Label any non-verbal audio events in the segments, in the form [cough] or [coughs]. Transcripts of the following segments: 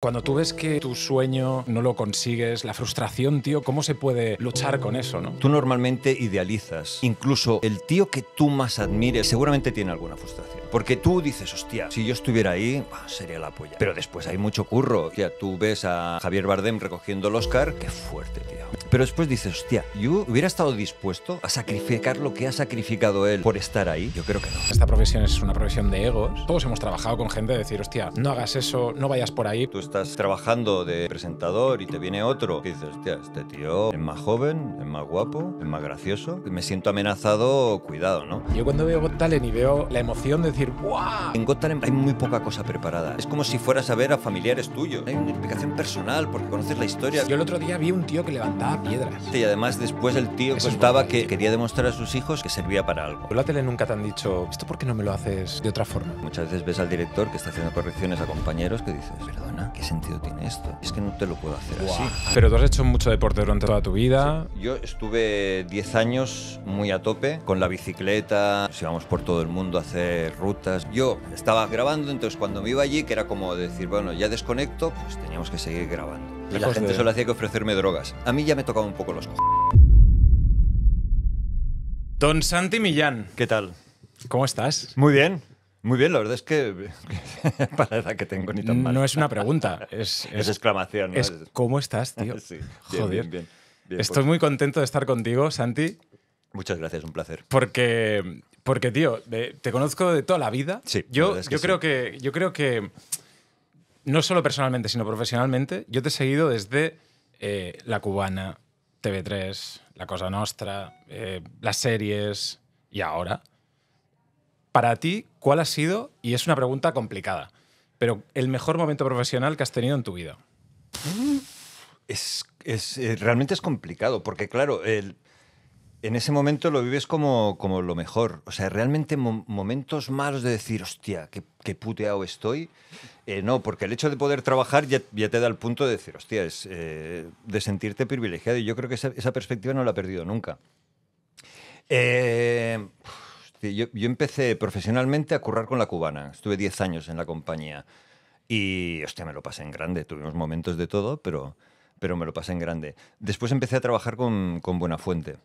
Cuando tú ves que tu sueño no lo consigues, la frustración, tío, ¿cómo se puede luchar con eso, no? Tú normalmente idealizas. Incluso el tío que tú más admires seguramente tiene alguna frustración. Porque tú dices, hostia, si yo estuviera ahí, sería la polla. Pero después hay mucho curro. Hostia, tú ves a Javier Bardem recogiendo el Oscar, qué fuerte, tío. Pero después dices, hostia, ¿yo hubiera estado dispuesto a sacrificar lo que ha sacrificado él por estar ahí? Yo creo que no. Esta profesión es una profesión de egos. Todos hemos trabajado con gente de decir, hostia, no hagas eso, no vayas por ahí estás trabajando de presentador y te viene otro dices, hostia, este tío es más joven, es más guapo, es más gracioso, me siento amenazado, cuidado, ¿no? Yo cuando veo Got Talent y veo la emoción de decir, ¡guau! En Got Talent hay muy poca cosa preparada. Es como si fueras a ver a familiares tuyos. Hay una implicación personal porque conoces la historia. Yo el otro día vi un tío que levantaba piedras. Y además después el tío contaba que quería demostrar a sus hijos que servía para algo. En la tele nunca te han dicho, ¿esto por qué no me lo haces de otra forma? Muchas veces ves al director que está haciendo correcciones a compañeros que dices, perdona, ¿qué sentido tiene esto? Es que no te lo puedo hacer así. Pero tú has hecho mucho deporte durante toda tu vida. Yo estuve 10 años muy a tope con la bicicleta, íbamos por todo el mundo a hacer rutas. Yo estaba grabando, entonces cuando me iba allí, que era como decir, bueno, ya desconecto, pues teníamos que seguir grabando. Y la, gente solo hacía que ofrecerme drogas. A mí ya me tocaba un poco los cojones. Don Santi Millán. ¿Qué tal? ¿Cómo estás? Muy bien. Muy bien, la verdad es que [laughs] para la que tengo ni tan mal. No es una pregunta, [laughs] es, es, exclamación. ¿Cómo estás, tío? [laughs] Joder. Bien, pues. Estoy muy contento de estar contigo, Santi. Muchas gracias, un placer. Porque, porque tío, te conozco de toda la vida. Sí, yo, yo creo que yo creo que no solo personalmente, sino profesionalmente, yo te he seguido desde eh, La Cubana, TV3, La Cosa Nostra, eh, las series y ahora para ti, ¿cuál ha sido, y es una pregunta complicada, pero el mejor momento profesional que has tenido en tu vida? Mm, es, eh, realmente es complicado, porque claro, en ese momento lo vives como, como lo mejor. O sea, realmente momentos malos de decir, hostia, qué, puteado estoy. Eh, no, porque el hecho de poder trabajar ya, ya te da el punto de decir, hostia, es, eh, de sentirte privilegiado. Y yo creo que esa, esa perspectiva no la he perdido nunca. Eh, yo, yo empecé profesionalmente a currar con la cubana. Estuve 10 años en la compañía. Y, hostia, me lo pasé en grande. Tuvimos momentos de todo, pero, pero me lo pasé en grande. Después empecé a trabajar con, con Buenafuente.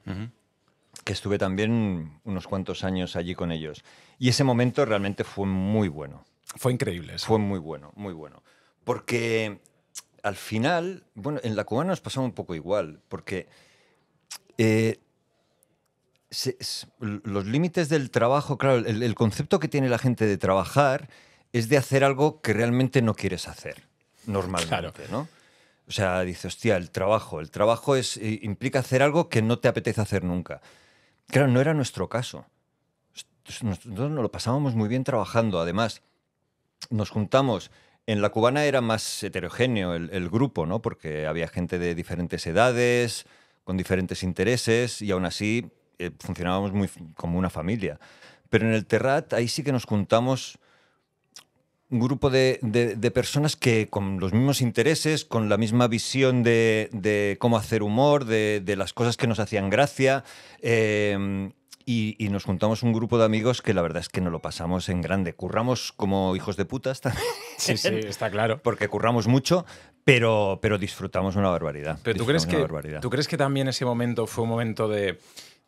que estuve también unos cuantos años allí con ellos. Y ese momento realmente fue muy bueno. Fue increíble. Fue muy bueno, muy bueno. Porque al final, bueno, en la cubana nos pasaba un poco igual, porque eh, los límites del trabajo, claro, el, concepto que tiene la gente de trabajar es de hacer algo que realmente no quieres hacer, normalmente, ¿no? O sea, dice, hostia, el trabajo. El trabajo es, implica hacer algo que no te apetece hacer nunca. Claro, no era nuestro caso. Nosotros nos lo pasábamos muy bien trabajando. Además, nos juntamos. En la cubana era más heterogéneo el, el grupo, ¿no? Porque había gente de diferentes edades, con diferentes intereses, y aún así eh, funcionábamos muy como una familia. Pero en el Terrat ahí sí que nos juntamos un grupo de, personas que con los mismos intereses, con la misma visión de, cómo hacer humor, de, las cosas que nos hacían gracia. Em, y, nos juntamos un grupo de amigos que la verdad es que nos lo pasamos en grande. Curramos como hijos de putas también. Sí, sí, está claro. Porque curramos mucho, pero, pero disfrutamos una barbaridad. Pero ¿tú crees, que, barbaridad. ¿tú crees que también ese momento fue un momento de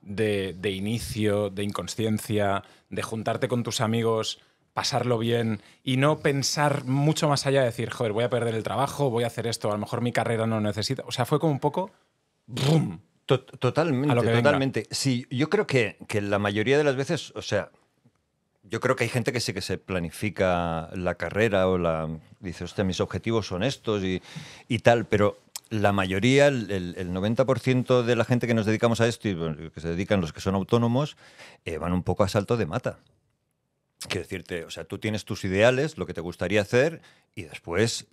de, inicio, de inconsciencia, de juntarte con tus amigos, pasarlo bien y no pensar mucho más allá de decir, joder, voy a perder el trabajo, voy a hacer esto, a lo mejor mi carrera no lo necesita. O sea, fue como un poco... Totalmente, totalmente. Sí, yo creo que, que la mayoría de las veces, o sea, yo creo que hay gente que sí que se planifica la carrera o la dice, usted mis objetivos son estos y, y tal, pero la mayoría, el, el 90% de la gente que nos dedicamos a esto y que se dedican los que son autónomos, eh, van un poco a salto de mata. Quiero decirte, o sea, tú tienes tus ideales, lo que te gustaría hacer, y después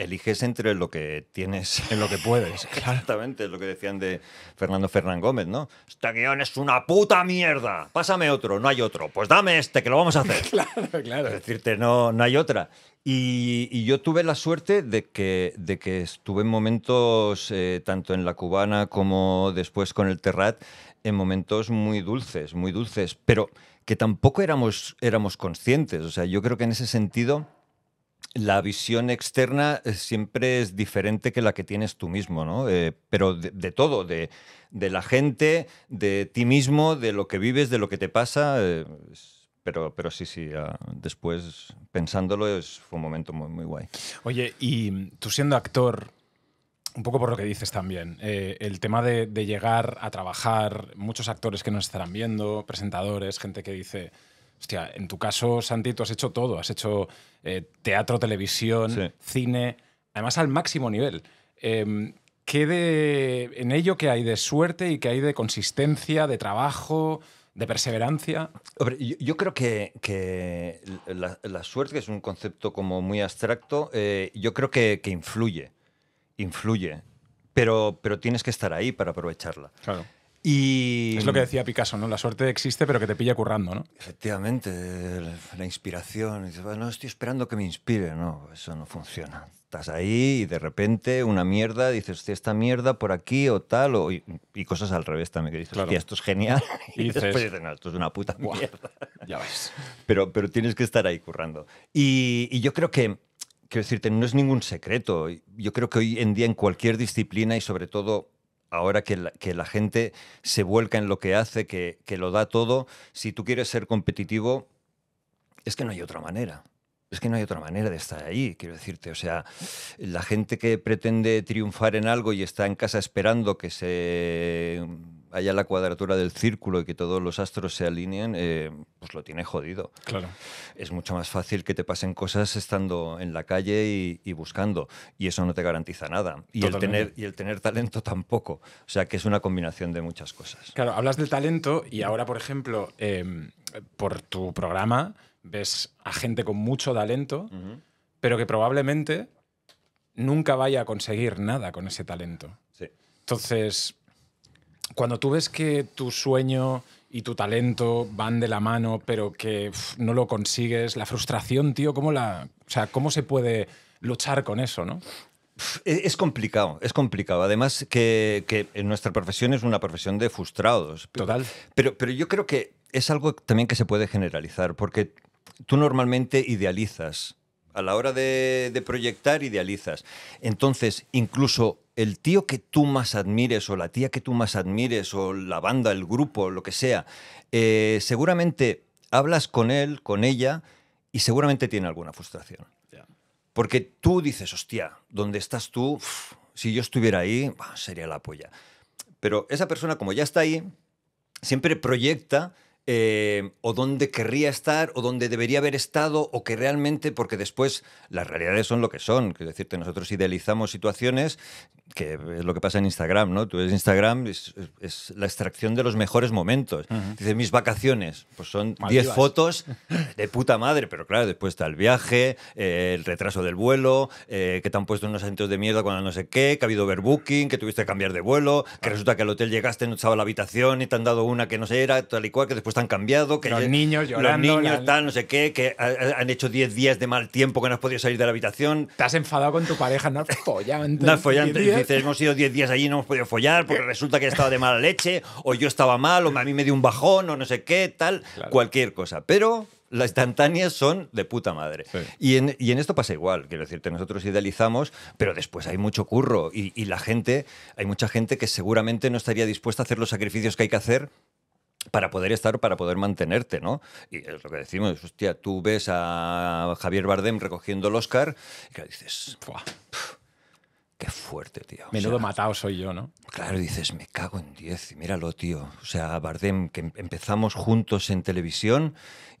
eliges entre lo que tienes. En lo que puedes, [laughs] Exactamente, es lo que decían de Fernando Fernán Gómez, ¿no? Este guión es una puta mierda. Pásame otro, no hay otro. Pues dame este, que lo vamos a hacer. [laughs] claro, claro. decirte, no, no hay otra. Y, yo tuve la suerte de que, de que estuve en momentos, eh, tanto en la cubana como después con el Terrat, en momentos muy dulces, muy dulces, pero que tampoco éramos, éramos conscientes. O sea, yo creo que en ese sentido la visión externa eh, siempre es diferente que la que tienes tú mismo, ¿no? Eh, pero de, todo, de, la gente, de ti mismo, de lo que vives, de lo que te pasa. Eh, pero, pero sí, sí, ah, después pensándolo es, fue un momento muy, muy guay. Oye, y tú siendo actor, un poco por lo que dices también, el tema de, de llegar a trabajar, muchos actores que nos estarán viendo, presentadores, gente que dice Hostia, en tu caso, Santi, tú has hecho todo. Has hecho eh, teatro, televisión, cine, además al máximo nivel. Em, ¿qué de, en ello que hay de suerte y que hay de consistencia, de trabajo, de perseverancia? yo, creo que, la, suerte, que es un concepto como muy abstracto, eh, yo creo que, influye, influye, pero, pero tienes que estar ahí para aprovecharla. Claro. Es lo que decía Picasso, ¿no? La suerte existe, pero que te pilla currando, ¿no? Efectivamente, la inspiración. No estoy esperando que me inspire, no, eso no funciona. Estás ahí y de repente una mierda, dices, esta mierda por aquí o tal, o, y cosas al revés también, que dices, esto es genial. Y, [laughs] dices, después no, esto es una puta mierda. Ya ves. Pero, tienes que estar ahí currando. y yo creo que, quiero decirte, no es ningún secreto. Yo creo que hoy en día en cualquier disciplina y sobre todo ahora que la, gente se vuelca en lo que hace, que, que, lo da todo, si tú quieres ser competitivo, es que no hay otra manera. Es que no hay otra manera de estar ahí, quiero decirte. O sea, la gente que pretende triunfar en algo y está en casa esperando que se haya la cuadratura del círculo y que todos los astros se alineen, eh, pues lo tiene jodido. Claro. Es mucho más fácil que te pasen cosas estando en la calle y, buscando, y eso no te garantiza nada. Y el, tener, y el tener talento [laughs] tampoco. O sea que es una combinación de muchas cosas. Claro, hablas del talento y ahora, por ejemplo, em, por tu programa ves a gente con mucho talento, pero que probablemente nunca vaya a conseguir nada con ese talento. Sí. Entonces, cuando tú ves que tu sueño y tu talento van de la mano, pero que no lo consigues, la frustración, tío, ¿cómo, la, o sea, ¿cómo se puede luchar con eso, no? E, es complicado, es complicado. Además que, nuestra profesión es una profesión de frustrados. Total. Pero, pero yo creo que es algo también que se puede generalizar, porque tú normalmente idealizas a la hora de, proyectar idealizas. Entonces, incluso el tío que tú más admires o la tía que tú más admires o la banda, el grupo, lo que sea, eh, seguramente hablas con él, con ella y seguramente tiene alguna frustración. Porque tú dices, hostia, ¿dónde estás tú, si yo estuviera ahí, sería la polla. Pero esa persona, como ya está ahí, siempre proyecta eh, o dónde querría estar o dónde debería haber estado o que realmente, porque después las realidades son lo que son, es decirte, nosotros idealizamos situaciones, que es lo que pasa en Instagram, ¿no? Tú ves Instagram, es, la extracción de los mejores momentos. Dices, mis vacaciones, pues son 10 fotos [laughs] de puta madre, pero claro, después está el viaje, eh, el retraso del vuelo, eh, que te han puesto unos asientos de mierda cuando no sé qué, que ha habido overbooking, que tuviste que cambiar de vuelo, que resulta que al hotel llegaste, no estaba la habitación y te han dado una que no sé era, tal y cual, que después están pues, han cambiado, que los niños llorando, tal, no sé qué, que han hecho 10 días de mal tiempo que no has podido salir de la habitación. Te has enfadado con tu pareja, no has follado. [laughs] no has follado, y dices, hemos ido 10 días allí no hemos podido follar porque resulta que estaba de mala leche, o yo estaba mal, o a mí me dio un bajón, o no sé qué, tal, cualquier cosa. Pero las instantáneas son de puta madre. Y, en, y, en, esto pasa igual, quiero decirte, nosotros idealizamos, pero después hay mucho curro y, y, la gente, hay mucha gente que seguramente no estaría dispuesta a hacer los sacrificios que hay que hacer para poder estar, para poder mantenerte, ¿no? Y es lo que decimos, hostia, tú ves a Javier Bardem recogiendo el Oscar y dices, Buah, qué fuerte, tío. Menudo matado soy yo, ¿no? Claro, dices, me cago en 10 y míralo, tío. O sea, Bardem, que em-, empezamos juntos en televisión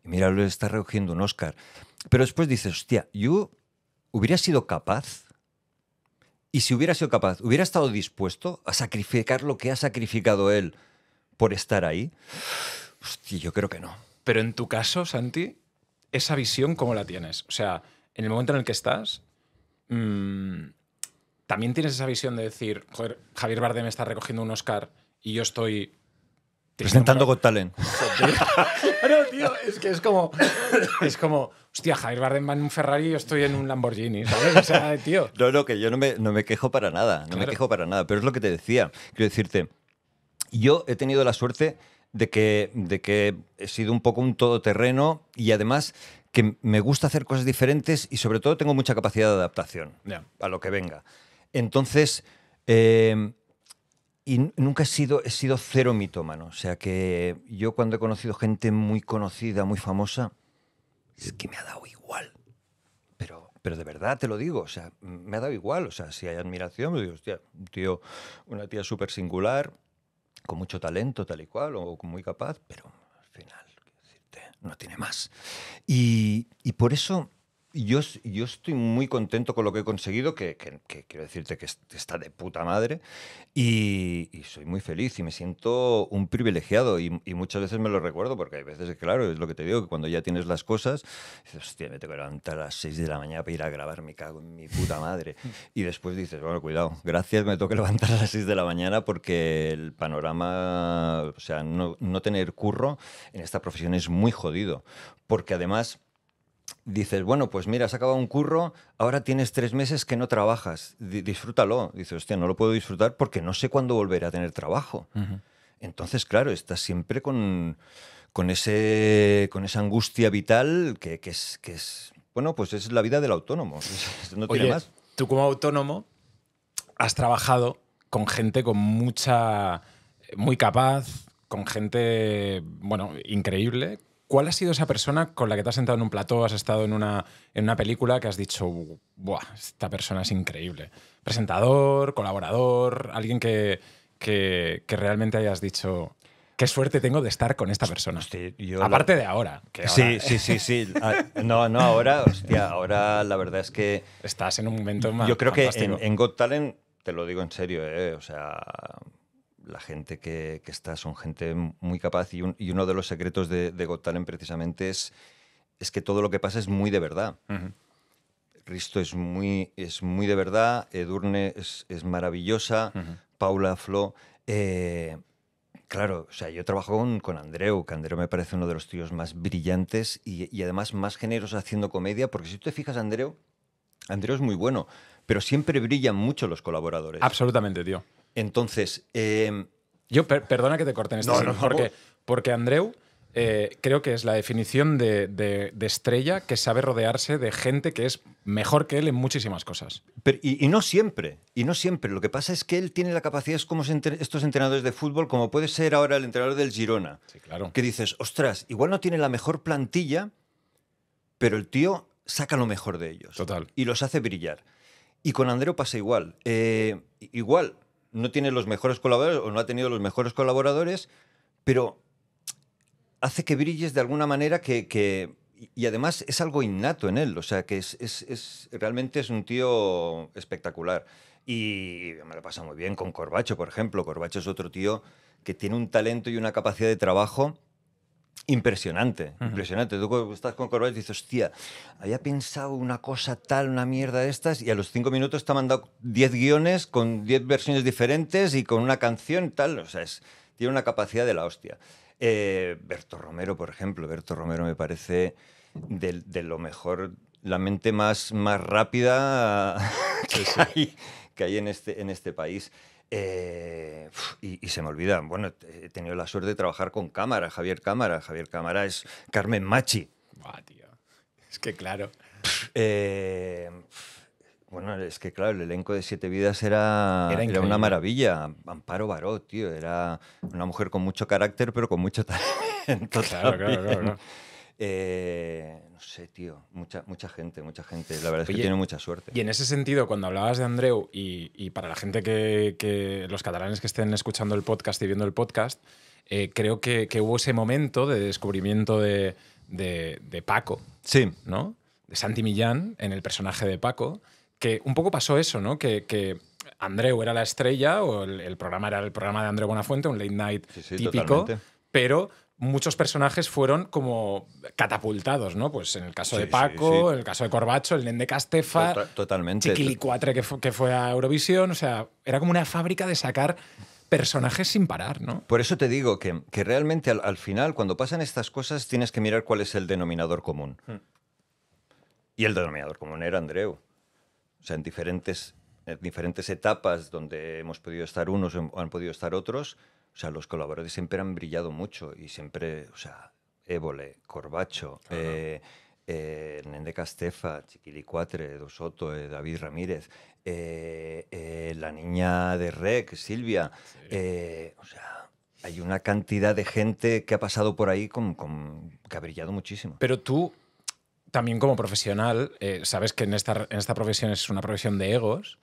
y míralo, está recogiendo un Oscar. Pero después dices, hostia, yo hubiera sido capaz y si hubiera sido capaz, hubiera estado dispuesto a sacrificar lo que ha sacrificado él por estar ahí? Hostia, yo creo que no. Pero en tu caso, Santi, esa visión, ¿cómo la tienes? O sea, en el momento en el que estás, mm, también tienes esa visión de decir, joder, Javier Bardem está recogiendo un Oscar y yo estoy Presentando Got Talent. [laughs] no, tío, es que es como. Es como. Hostia, Javier Bardem va en un Ferrari y yo estoy en un Lamborghini, ¿sabes? O sea, tío. No, no, que yo no me, quejo para nada. No me quejo para nada. Pero es lo que te decía. Quiero decirte, yo he tenido la suerte de que, de que he sido un poco un todoterreno y además que me gusta hacer cosas diferentes y sobre todo tengo mucha capacidad de adaptación a lo que venga. Entonces, em, y nunca he sido, he sido cero mitómano. O sea que yo cuando he conocido gente muy conocida, muy famosa, es que me ha dado igual. Pero, pero de verdad te lo digo, o sea, me ha dado igual. O sea, si hay admiración, me pues digo, hostia, tío, una tía súper singular, con mucho talento, tal y cual, o muy capaz, pero al final, no tiene más. y por eso yo, yo, estoy muy contento con lo que he conseguido, que, quiero decirte que está de puta madre, y, soy muy feliz y me siento un privilegiado y, muchas veces me lo recuerdo porque hay veces, claro, es lo que te digo, que cuando ya tienes las cosas, dices, hostia, me tengo que levantar a las 6 de la mañana para ir a grabar, mi cago en mi puta madre. [laughs] y después dices, bueno, cuidado, gracias, me tengo que levantar a las 6 de la mañana porque el panorama, o sea, no, no tener curro en esta profesión es muy jodido, porque además dices, bueno, pues mira, has acabado un curro, ahora tienes tres meses que no trabajas, disfrútalo. Dices, hostia, no lo puedo disfrutar porque no sé cuándo volveré a tener trabajo. Entonces, claro, estás siempre con, ese, con esa angustia vital que, es, que es, bueno, pues es la vida del autónomo. [laughs] Tú como autónomo has trabajado con gente con mucha, muy capaz, con gente, bueno, increíble, ¿Cuál ha sido esa persona con la que te has sentado en un plató, has estado en una, en una película que has dicho, ¡buah! Esta persona es increíble. Presentador, colaborador, alguien que, que, realmente hayas dicho, qué suerte tengo de estar con esta persona. Aparte de ahora, sí, sí, sí, sí. Ah, no, no ahora, hostia, ahora la verdad es que. Estás en un momento más. Yo creo que en, God Got Talent, te lo digo en serio, eh, o sea, la gente que, está son gente muy capaz y, uno de los secretos de, de Got precisamente es, es que todo lo que pasa es muy de verdad. Risto es muy, es muy de verdad, Edurne es, maravillosa, Paula Flo. Eh, claro, o sea, yo trabajo con, Andreu, que Andreu me parece uno de los tíos más brillantes y, y además más generoso haciendo comedia, porque si tú te fijas, Andreu, Andreu es muy bueno, pero siempre brillan mucho los colaboradores. Absolutamente, tío. Entonces. Em, Yo, perdona que te corten este no, porque, porque Andreu. Eh, creo que es la definición de, estrella que sabe rodearse de gente que es mejor que él en muchísimas cosas. Pero, y, no siempre, y no siempre. Lo que pasa es que él tiene la capacidad, es como estos entrenadores de fútbol, como puede ser ahora el entrenador del Girona, sí, claro. que dices, ostras, igual no tiene la mejor plantilla, pero el tío saca lo mejor de ellos. Total. Y los hace brillar. Y con Andreu pasa igual. Eh, igual, no tiene los mejores colaboradores o no ha tenido los mejores colaboradores, pero hace que brilles de alguna manera que, y además es algo innato en él, o sea que es, es, es, realmente es un tío espectacular. Y me lo pasa muy bien con Corbacho, por ejemplo. Corbacho es otro tío que tiene un talento y una capacidad de trabajo Impresionante, impresionante. Tú estás con Corbett y dices, hostia, había pensado una cosa tal, una mierda de estas, y a los cinco minutos te ha mandado diez guiones con diez versiones diferentes y con una canción tal. O sea, es, tiene una capacidad de la hostia. Eh, Berto Romero, por ejemplo. Berto Romero me parece de, lo mejor, la mente más, más rápida [laughs] que, Hay, en este, en este país. Eh, y, se me olvida, Bueno, he tenido la suerte de trabajar con Cámara, Javier Cámara. Javier Cámara es Carmen Machi. Ah, tío. Es que claro. Eh, bueno, es que claro, el elenco de Siete Vidas era, una maravilla. Amparo Baró, tío. Era una mujer con mucho carácter, pero con mucho [laughs] talento. claro, claro, no sé, tío. Mucha, mucha gente, mucha gente. La verdad es que tiene mucha suerte. Y en ese sentido, cuando hablabas de Andreu, y, para la gente que, los catalanes que estén escuchando el podcast y viendo el podcast, eh, creo que, hubo ese momento de descubrimiento de, Paco. Sí. ¿No? De Santi Millán en el personaje de Paco. Que un poco pasó eso, ¿no? que, Andreu era la estrella, o el, programa era el programa de Andreu Buenafuente, un late night típico, pero muchos personajes fueron como catapultados, ¿no? Pues en el caso de Paco, en el caso de Corbacho, el Nende Castefa, tota-, totalmente. Chiquilicuatre que fue, que fue a Eurovisión, o sea, era como una fábrica de sacar personajes sin parar, ¿no? Por eso te digo que, realmente al, final, cuando pasan estas cosas, tienes que mirar cuál es el denominador común. Hmm. Y el denominador común era Andreu. O sea, en diferentes, en diferentes etapas donde hemos podido estar unos o han podido estar otros, o sea, los colaboradores siempre han brillado mucho y siempre, o sea, Évole, Corbacho, eh, eh, Nende Castefa, Chiquili Cuatre, Dosoto, eh, David Ramírez, la niña de Rec, Silvia. o sea, hay una cantidad de gente que ha pasado por ahí con, que ha brillado muchísimo. Pero tú, también como profesional, sabes que en esta, en esta profesión es una profesión de egos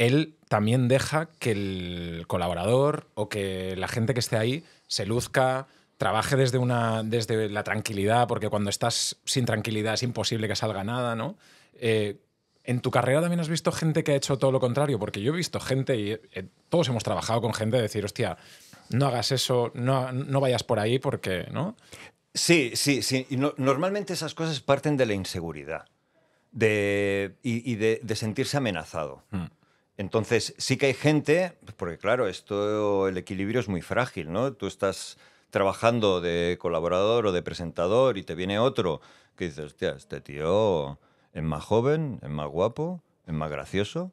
él también deja que el colaborador o que la gente que esté ahí se luzca, trabaje desde, una, desde la tranquilidad, porque cuando estás sin tranquilidad es imposible que salga nada, ¿no? Eh, en tu carrera también has visto gente que ha hecho todo lo contrario, porque yo he visto gente y eh, todos hemos trabajado con gente de decir, hostia, no hagas eso, no, no vayas por ahí porque, ¿no? Sí, sí, sí. normalmente esas cosas parten de la inseguridad y, de, sentirse amenazado. Mm. Entonces, sí que hay gente, porque claro, esto, el equilibrio es muy frágil, ¿no? Tú estás trabajando de colaborador o de presentador y te viene otro que dices, hostia, este tío es más joven, es más guapo, es más gracioso.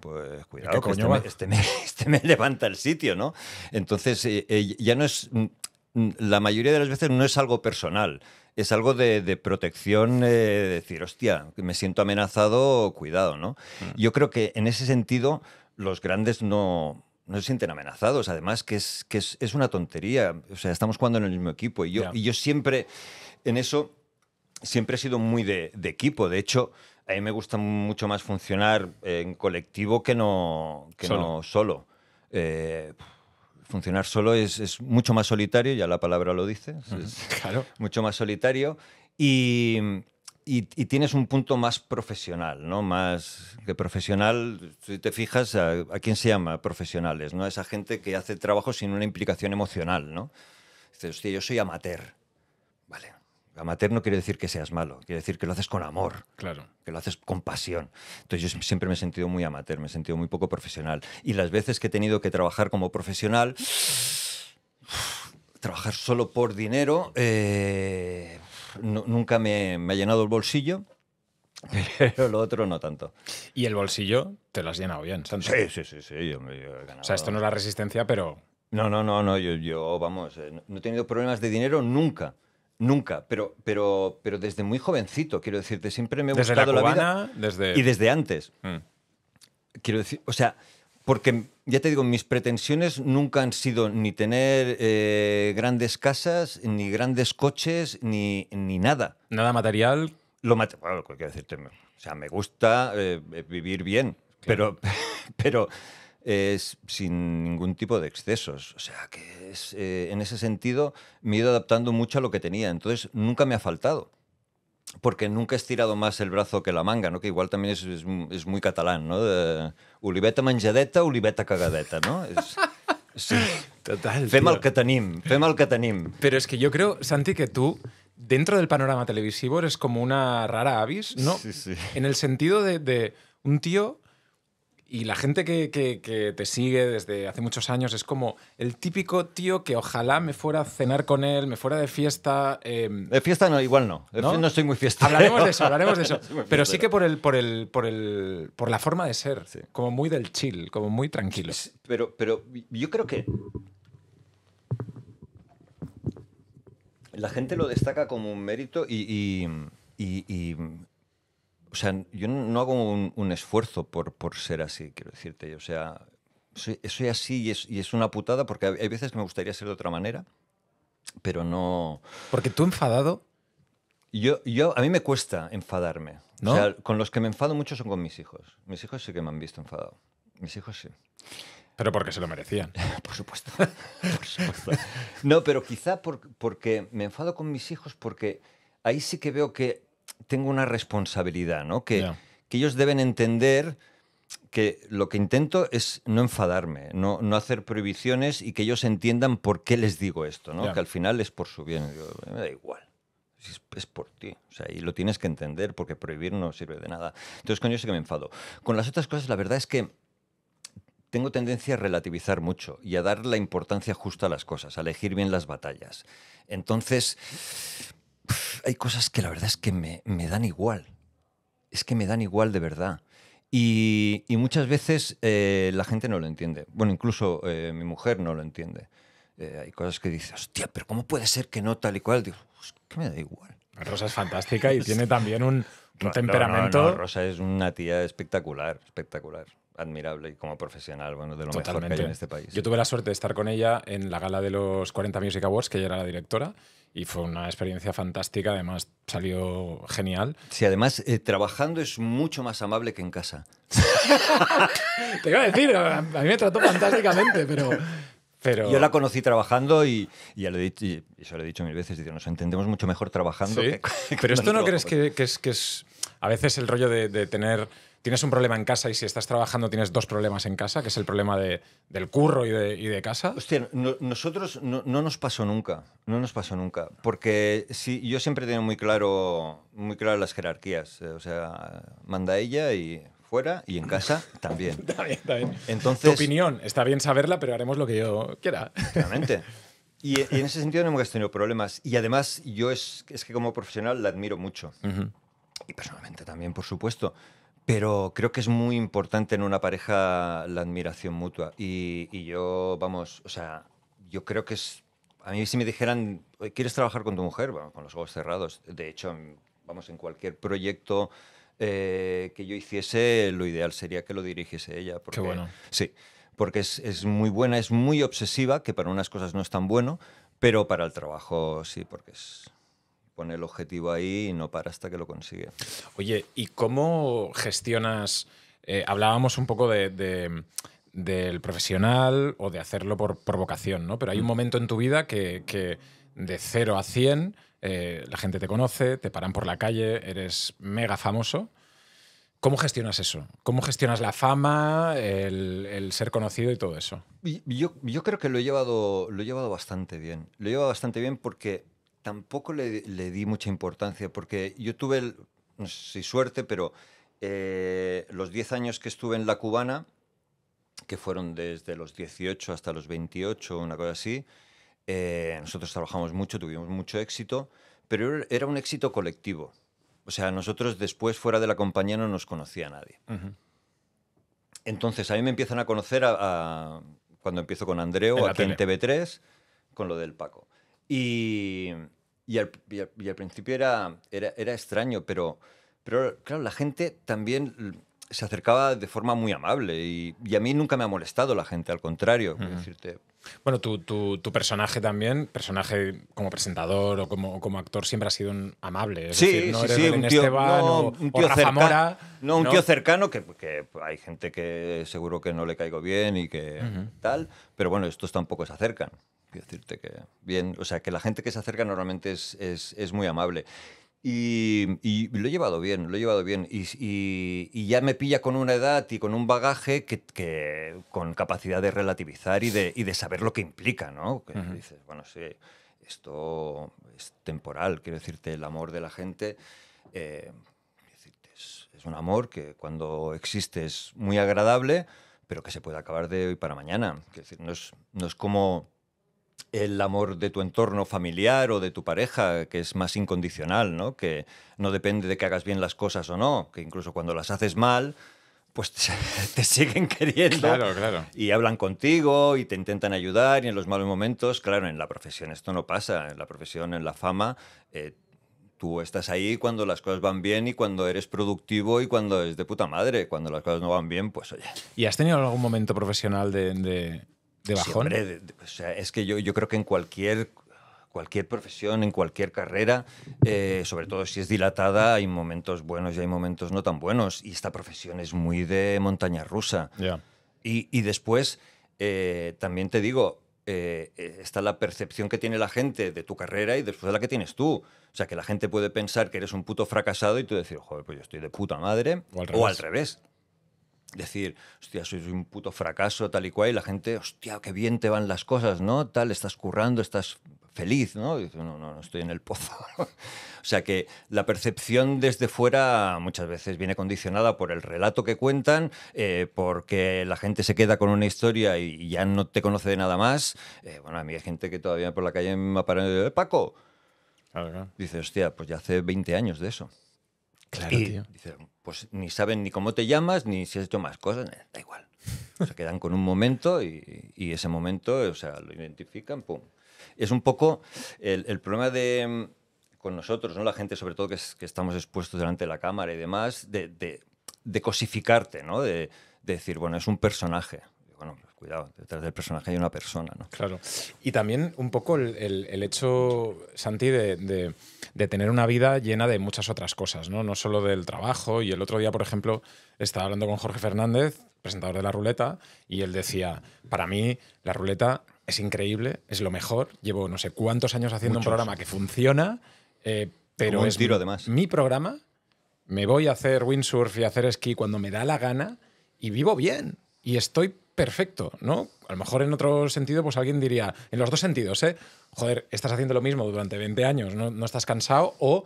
Pues cuidado, este, este, [laughs] este, me, levanta el sitio, ¿no? Entonces, eh, eh, ya no es Mm, la mayoría de las veces no es algo personal, es algo de, protección, eh, decir, hostia, me siento amenazado, cuidado, ¿no? Mm. Yo creo que en ese sentido los grandes no, se sienten amenazados, además que es, es, una tontería, o sea, estamos jugando en el mismo equipo y yo, yo siempre en eso, siempre he sido muy de, equipo, de hecho a mí me gusta mucho más funcionar en colectivo que no, solo. no funcionar solo es, mucho más solitario, ya la palabra lo dice, [laughs] claro. mucho más solitario y, tienes un punto más profesional, ¿no? Más que profesional, si te fijas, ¿a, quién se llama profesionales? ¿no? esa gente que hace trabajo sin una implicación emocional, ¿no? Dices, hostia, yo soy amateur. Amateur no quiere decir que seas malo, quiere decir que lo haces con amor, que lo haces con pasión. Entonces yo siempre me he sentido muy amateur, me he sentido muy poco profesional. Y las veces que he tenido que trabajar como profesional, [sighs] trabajar solo por dinero, eh, nunca me, ha llenado el bolsillo. [laughs] Pero lo otro no tanto. ¿Y el bolsillo te lo has llenado bien? Sí, sí, sí, sí. O sea, esto no es la resistencia, pero... No, no, no, no. Yo, yo vamos, eh, no he tenido problemas de dinero nunca. Nunca, pero, pero, pero desde muy jovencito, quiero decirte, siempre me he gustado la, la vida. Y desde antes. Mm. Quiero decir, o sea, porque ya te digo, mis pretensiones nunca han sido ni tener eh, grandes casas, ni grandes coches, ni, ni nada. ¿Nada material? Lo material. quiero decirte, o sea, me gusta eh, vivir bien, pero, [laughs] pero es sin ningún tipo de excesos. O sea, que es, eh, en ese sentido me he ido adaptando mucho a lo que tenía. Entonces, nunca me ha faltado. Porque nunca he estirado más el brazo que la manga, ¿no? Que igual también es, es, es muy catalán, ¿no? De, oliveta menjadeta, oliveta cagadeta, ¿no? Es, [laughs] sí. Total, fem tío. el que tenim, fem el que tenim. Pero es que yo creo, Santi, que tú dentro del panorama televisivo eres como una rara avis, ¿no? Sí, sí. En el sentido de, de un tío Y la gente que, te sigue desde hace muchos años es como el típico tío que ojalá me fuera a cenar con él, me fuera de fiesta. Em, de fiesta no, igual no. ¿no? estoy muy fiesta. Hablaremos de eso, [laughs] hablaremos de eso. Pero sí que por el, por el, por por la forma de ser, como muy del chill, como muy tranquilo. Pero, pero yo creo que la gente lo destaca como un mérito y o sea, yo no hago un, esfuerzo por, por ser así, quiero decirte. O sea, soy, así y es, una putada porque hay veces que me gustaría ser de otra manera, pero no. Porque tú enfadado. Yo, yo, a mí me cuesta enfadarme. ¿No? O sea, con los que me enfado mucho son con mis hijos. Mis hijos sí que me han visto enfadado. Mis hijos sí. Pero porque se lo merecían. [laughs] por, supuesto. No, pero quizá porque me enfado con mis hijos porque ahí sí que veo que tengo una responsabilidad, ¿no? Que, ellos deben entender que lo que intento es no enfadarme, no, hacer prohibiciones y que ellos entiendan por qué les digo esto, ¿no? Que al final es por su bien. Eh, me da igual. Es, por ti. O sea, y lo tienes que entender porque prohibir no sirve de nada. Entonces, con ellos sí que me enfado. Con las otras cosas, la verdad es que tengo tendencia a relativizar mucho y a dar la importancia justa a las cosas, a elegir bien las batallas. Entonces, hay cosas que la verdad es que me, dan igual. Es que me dan igual de verdad. Y, muchas veces eh, la gente no lo entiende. Bueno, incluso eh, mi mujer no lo entiende. Eh, hay cosas que dices, hostia, pero ¿cómo puede ser que no tal y cual? Digo, es que me da igual. Rosa es fantástica y tiene [laughs] también un, temperamento. Rosa es una tía espectacular, espectacular admirable y como profesional, bueno, de lo mejor que hay en este país. Yo tuve la suerte de estar con ella en la gala de los 40 Music Awards, que ella era la directora, y fue una experiencia fantástica, además salió genial. Sí, además eh, trabajando es mucho más amable que en casa. [laughs] Te iba a decir, a mí me trató fantásticamente, pero... pero... Yo la conocí trabajando y, ya lo he dicho, eso lo he dicho mil veces, nos entendemos mucho mejor trabajando. pero esto no crees que, es, que es a veces el rollo de tener tienes un problema en casa y si estás trabajando tienes dos problemas en casa, que es el problema de, del curro y de, casa. Hostia, nosotros no, nos pasó nunca, no nos pasó nunca, porque si yo siempre he tenido muy claro, muy claro las jerarquías, eh, o sea, manda ella y fuera y en casa [laughs] también. Entonces, tu opinión, está bien saberla, pero haremos lo que yo quiera. realmente [laughs] Y, en ese sentido no hemos tenido problemas. Y además, yo es, es que como profesional la admiro mucho. Y personalmente también, por supuesto. Pero creo que es muy importante en una pareja la admiración mutua. Y, yo, vamos, o sea, yo creo que es... A mí si me dijeran, ¿quieres trabajar con tu mujer? Bueno, con los ojos cerrados. De hecho, vamos, en cualquier proyecto eh, que yo hiciese, lo ideal sería que lo dirigiese ella. Porque, bueno. Sí, porque es, es muy buena, es muy obsesiva, que para unas cosas no es tan bueno, pero para el trabajo sí, porque es con el objetivo ahí y no para hasta que lo consigue. Oye, ¿y cómo gestionas? Eh, hablábamos un poco del profesional o de hacerlo por, vocación, ¿no? Pero hay un mm. momento en tu vida que, de 0 a 100 eh, la gente te conoce, te paran por la calle, eres mega famoso. ¿Cómo gestionas eso? ¿Cómo gestionas la fama, el, ser conocido y todo eso? Yo, yo, creo que lo he, llevado, lo he llevado bastante bien. Lo he llevado bastante bien porque tampoco le, di mucha importancia porque yo tuve, no sé si suerte, pero eh, los 10 años que estuve en la cubana, que fueron desde los 18 hasta los 28, una cosa así, eh, nosotros trabajamos mucho, tuvimos mucho éxito, pero era un éxito colectivo. O sea, nosotros después fuera de la compañía no nos conocía nadie. Entonces, a mí me empiezan a conocer cuando empiezo con Andreo, aquí en TV3, con lo del Paco. Y, y al, principio era, era, extraño, pero, pero claro, la gente también se acercaba de forma muy amable y, a mí nunca me ha molestado la gente, al contrario. decirte. Bueno, tu, personaje también, personaje como presentador o como, actor, siempre ha sido un amable. sí, no sí, un, tío, un cercano, no, un tío cercano, que, hay gente que seguro que no le caigo bien y que tal, pero bueno, estos tampoco se acercan. Quiero decirte que bien, o sea, que la gente que se acerca normalmente es, es, es muy amable. Y, y, lo he llevado bien, lo he llevado bien. Y, y, ya me pilla con una edad y con un bagaje que, que con capacidad de relativizar y de, de saber lo que implica, ¿no? Que dices, bueno, sí, esto es temporal, quiero decirte, el amor de la gente. Eh, es, es un amor que cuando existe es muy agradable, pero que se puede acabar de hoy para mañana. Quiero decir, no es, no es como el amor de tu entorno familiar o de tu pareja, que es más incondicional, ¿no? que no depende de que hagas bien las cosas o no, que incluso cuando las haces mal, pues te, [laughs] siguen queriendo. Claro, claro. Y hablan contigo y te intentan ayudar y en los malos momentos, claro, en la profesión esto no pasa, en la profesión, en la fama. Eh, tú estás ahí cuando las cosas van bien y cuando eres productivo y cuando es de puta madre. Cuando las cosas no van bien, pues oye. ¿Y has tenido algún momento profesional de de es que yo, yo creo que en cualquier cualquier profesión, en cualquier carrera, eh, sobre todo si es dilatada, hay momentos buenos y hay momentos no tan buenos. Y esta profesión es muy de montaña rusa. Y, después, eh, también te digo, eh, está la percepción que tiene la gente de tu carrera y después de la que tienes tú. O sea, que la gente puede pensar que eres un puto fracasado y tú decir, joder, pues yo estoy de puta madre. O al revés decir, hostia, soy un puto fracaso, tal y cual, y la gente, hostia, qué bien te van las cosas, ¿no? Tal, estás currando, estás feliz, ¿no? dice, no, no, no estoy en el pozo. [laughs] o sea que la percepción desde fuera muchas veces viene condicionada por el relato que cuentan, eh, porque la gente se queda con una historia y ya no te conoce de nada más. Eh, bueno, a mí hay gente que todavía por la calle me ha parado y dice, eh, Paco. Claro, Dice, hostia, pues ya hace 20 años de eso. Claro, pues ni saben ni cómo te llamas, ni si has hecho más cosas, eh, da igual. [laughs] se quedan con un momento y, ese momento, o sea, lo identifican, pum. Es un poco el, problema de mm, con nosotros, ¿no? La gente, sobre todo, que, estamos expuestos delante de la cámara y demás, de, cosificarte, ¿no? de, decir, bueno, es un personaje bueno, pues cuidado, detrás del personaje hay una persona, ¿no? Claro. Y también un poco el, hecho, Santi, de, tener una vida llena de muchas otras cosas, ¿no? No solo del trabajo. Y el otro día, por ejemplo, estaba hablando con Jorge Fernández, presentador de La Ruleta, y él decía, para mí, La Ruleta es increíble, es lo mejor. Llevo no sé cuántos años haciendo un programa que funciona, eh, pero es mi programa. Me voy a hacer windsurf y a hacer esquí cuando me da la gana y vivo bien. Y estoy perfecto, ¿no? A lo mejor en otro sentido, pues alguien diría, en los dos sentidos, ¿eh? Joder, estás haciendo lo mismo durante 20 años, no, estás cansado o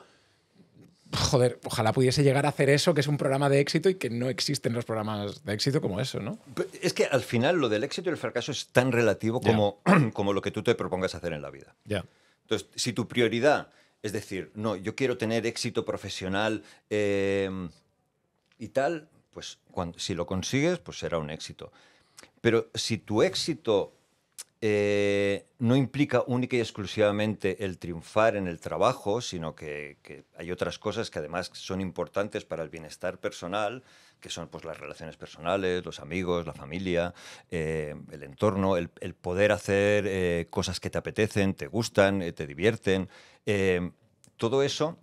joder, ojalá pudiese llegar a hacer eso, que es un programa de éxito y que no existen los programas de éxito como eso, ¿no? Es que al final lo del éxito y el fracaso es tan relativo como, [clears throat] como lo que tú te propongas hacer en la vida. Ya. Entonces, si tu prioridad es decir, no, yo quiero tener éxito profesional eh, y tal, pues si lo consigues, pues será un éxito. Pero si tu éxito eh, no implica única y exclusivamente el triunfar en el trabajo, sino que, hay otras cosas que además son importantes para el bienestar personal, que son pues, las relaciones personales, los amigos, la familia, eh, el entorno, el, poder hacer eh, cosas que te apetecen, te gustan, te divierten. todo eso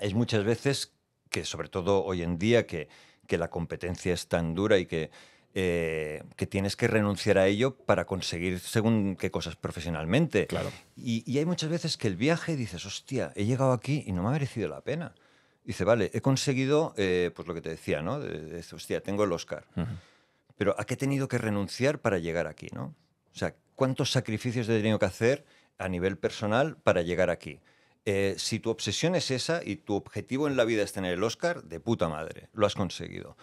es muchas veces que, sobre todo hoy en día, que la competencia es tan dura y que eh, que tienes que renunciar a ello para conseguir según qué cosas profesionalmente. Claro. Y, hay muchas veces que el viaje dices, hostia, he llegado aquí y no me ha merecido la pena. Dice, vale, he conseguido, eh, pues lo que te decía, ¿no? De, hostia, tengo el Oscar. Pero ¿a qué he tenido que renunciar para llegar aquí, ¿no? O sea, ¿cuántos sacrificios he tenido que hacer a nivel personal para llegar aquí? Eh, si tu obsesión es esa y tu objetivo en la vida es tener el Oscar, de puta madre, lo has conseguido.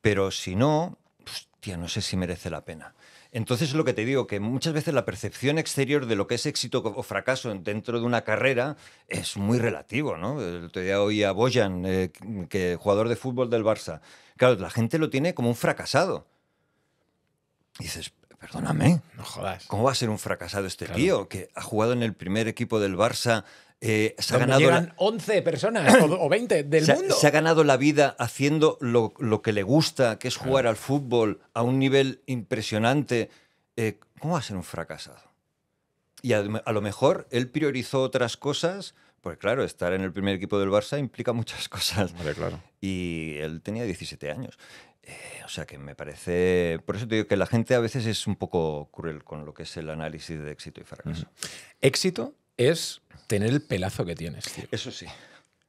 Pero si no, hostia, no sé si merece la pena. Entonces es lo que te digo, que muchas veces la percepción exterior de lo que es éxito o fracaso dentro de una carrera es muy relativo, ¿no? El otro día oí a Boyan, eh, que, jugador de fútbol del Barça. Claro, la gente lo tiene como un fracasado. dices, perdóname. No jodas. ¿Cómo va a ser un fracasado este tío que ha jugado en el primer equipo del Barça eh, se ha ganado 11 personas [coughs] o, 20 del mundo. Se ha ganado la vida haciendo lo, que le gusta, que es jugar al fútbol a un nivel impresionante. Eh, ¿Cómo va a ser un fracasado? Y a, lo mejor él priorizó otras cosas, porque claro, estar en el primer equipo del Barça implica muchas [laughs] cosas. Vale, claro. Y él tenía 17 años. Eh, o sea que me parece. Por eso te digo que la gente a veces es un poco cruel con lo que es el análisis de éxito y fracaso. Éxito es tener el pelazo que tienes, Eso sí.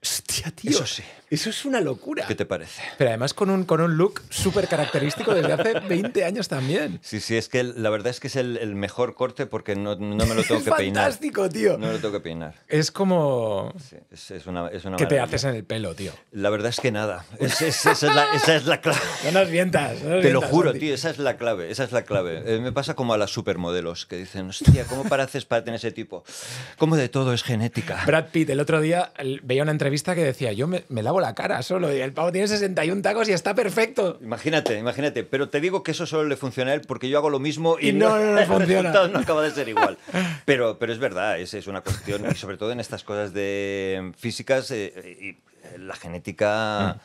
Hostia, tío. Eso sí. Eso es una locura. ¿Qué te parece? Pero además con un, con un look súper característico desde hace 20 [laughs] años también. Sí, sí, es que la verdad es que es el, mejor corte porque no, me lo tengo [laughs] que peinar. ¡Fantástico, tío! No me lo tengo que peinar. Es como... Sí, es, una, es ¿Qué te haces en el pelo, tío? La verdad es que nada. esa, es la, clave. [laughs] No nos vientas. te lo juro, tío. esa es la clave. Esa es la clave. Eh, me pasa como a las supermodelos que dicen, hostia, ¿cómo haces para tener ese tipo? ¿Cómo de todo es genética? Brad Pitt, el otro día veía una entrevista vista que decía, yo me, lavo la cara solo y el pavo tiene 61 tacos y está perfecto. Imagínate, imagínate. Pero te digo que eso solo le funciona a él porque yo hago lo mismo y, no, no, [laughs] funciona. resultado no acaba de ser igual. Pero, pero es verdad, es, es una cuestión, y sobre todo en estas cosas de em, físicas, eh, y eh, la genética... Mm.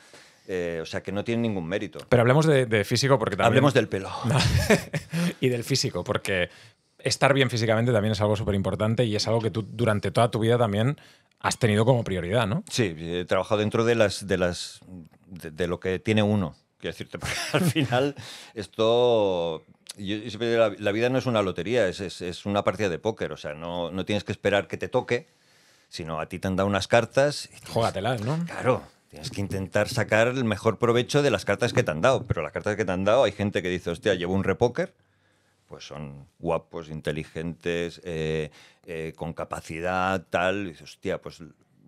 Eh, o sea, que no tiene ningún mérito. Pero hablemos de, de físico porque también... Hablemos del pelo. [laughs] y del físico, porque estar bien físicamente también es algo súper importante y es algo que tú durante toda tu vida también has tenido como prioridad, ¿no? Sí, he trabajado dentro de las de las de, lo que tiene uno. Quiero decirte, [laughs] porque al final esto la, vida no es una lotería, es, una partida de póker. O sea, no, no tienes que esperar que te toque, sino a ti te han dado unas cartas. Y Jógatelas, ¿no? Claro, Tienes que intentar sacar el mejor provecho de las cartas que te han dado. Pero las cartas que te han dado, hay gente que dice, hostia, llevo un repóker, pues son guapos, inteligentes, eh, eh, con capacidad, tal, y dices, hostia, pues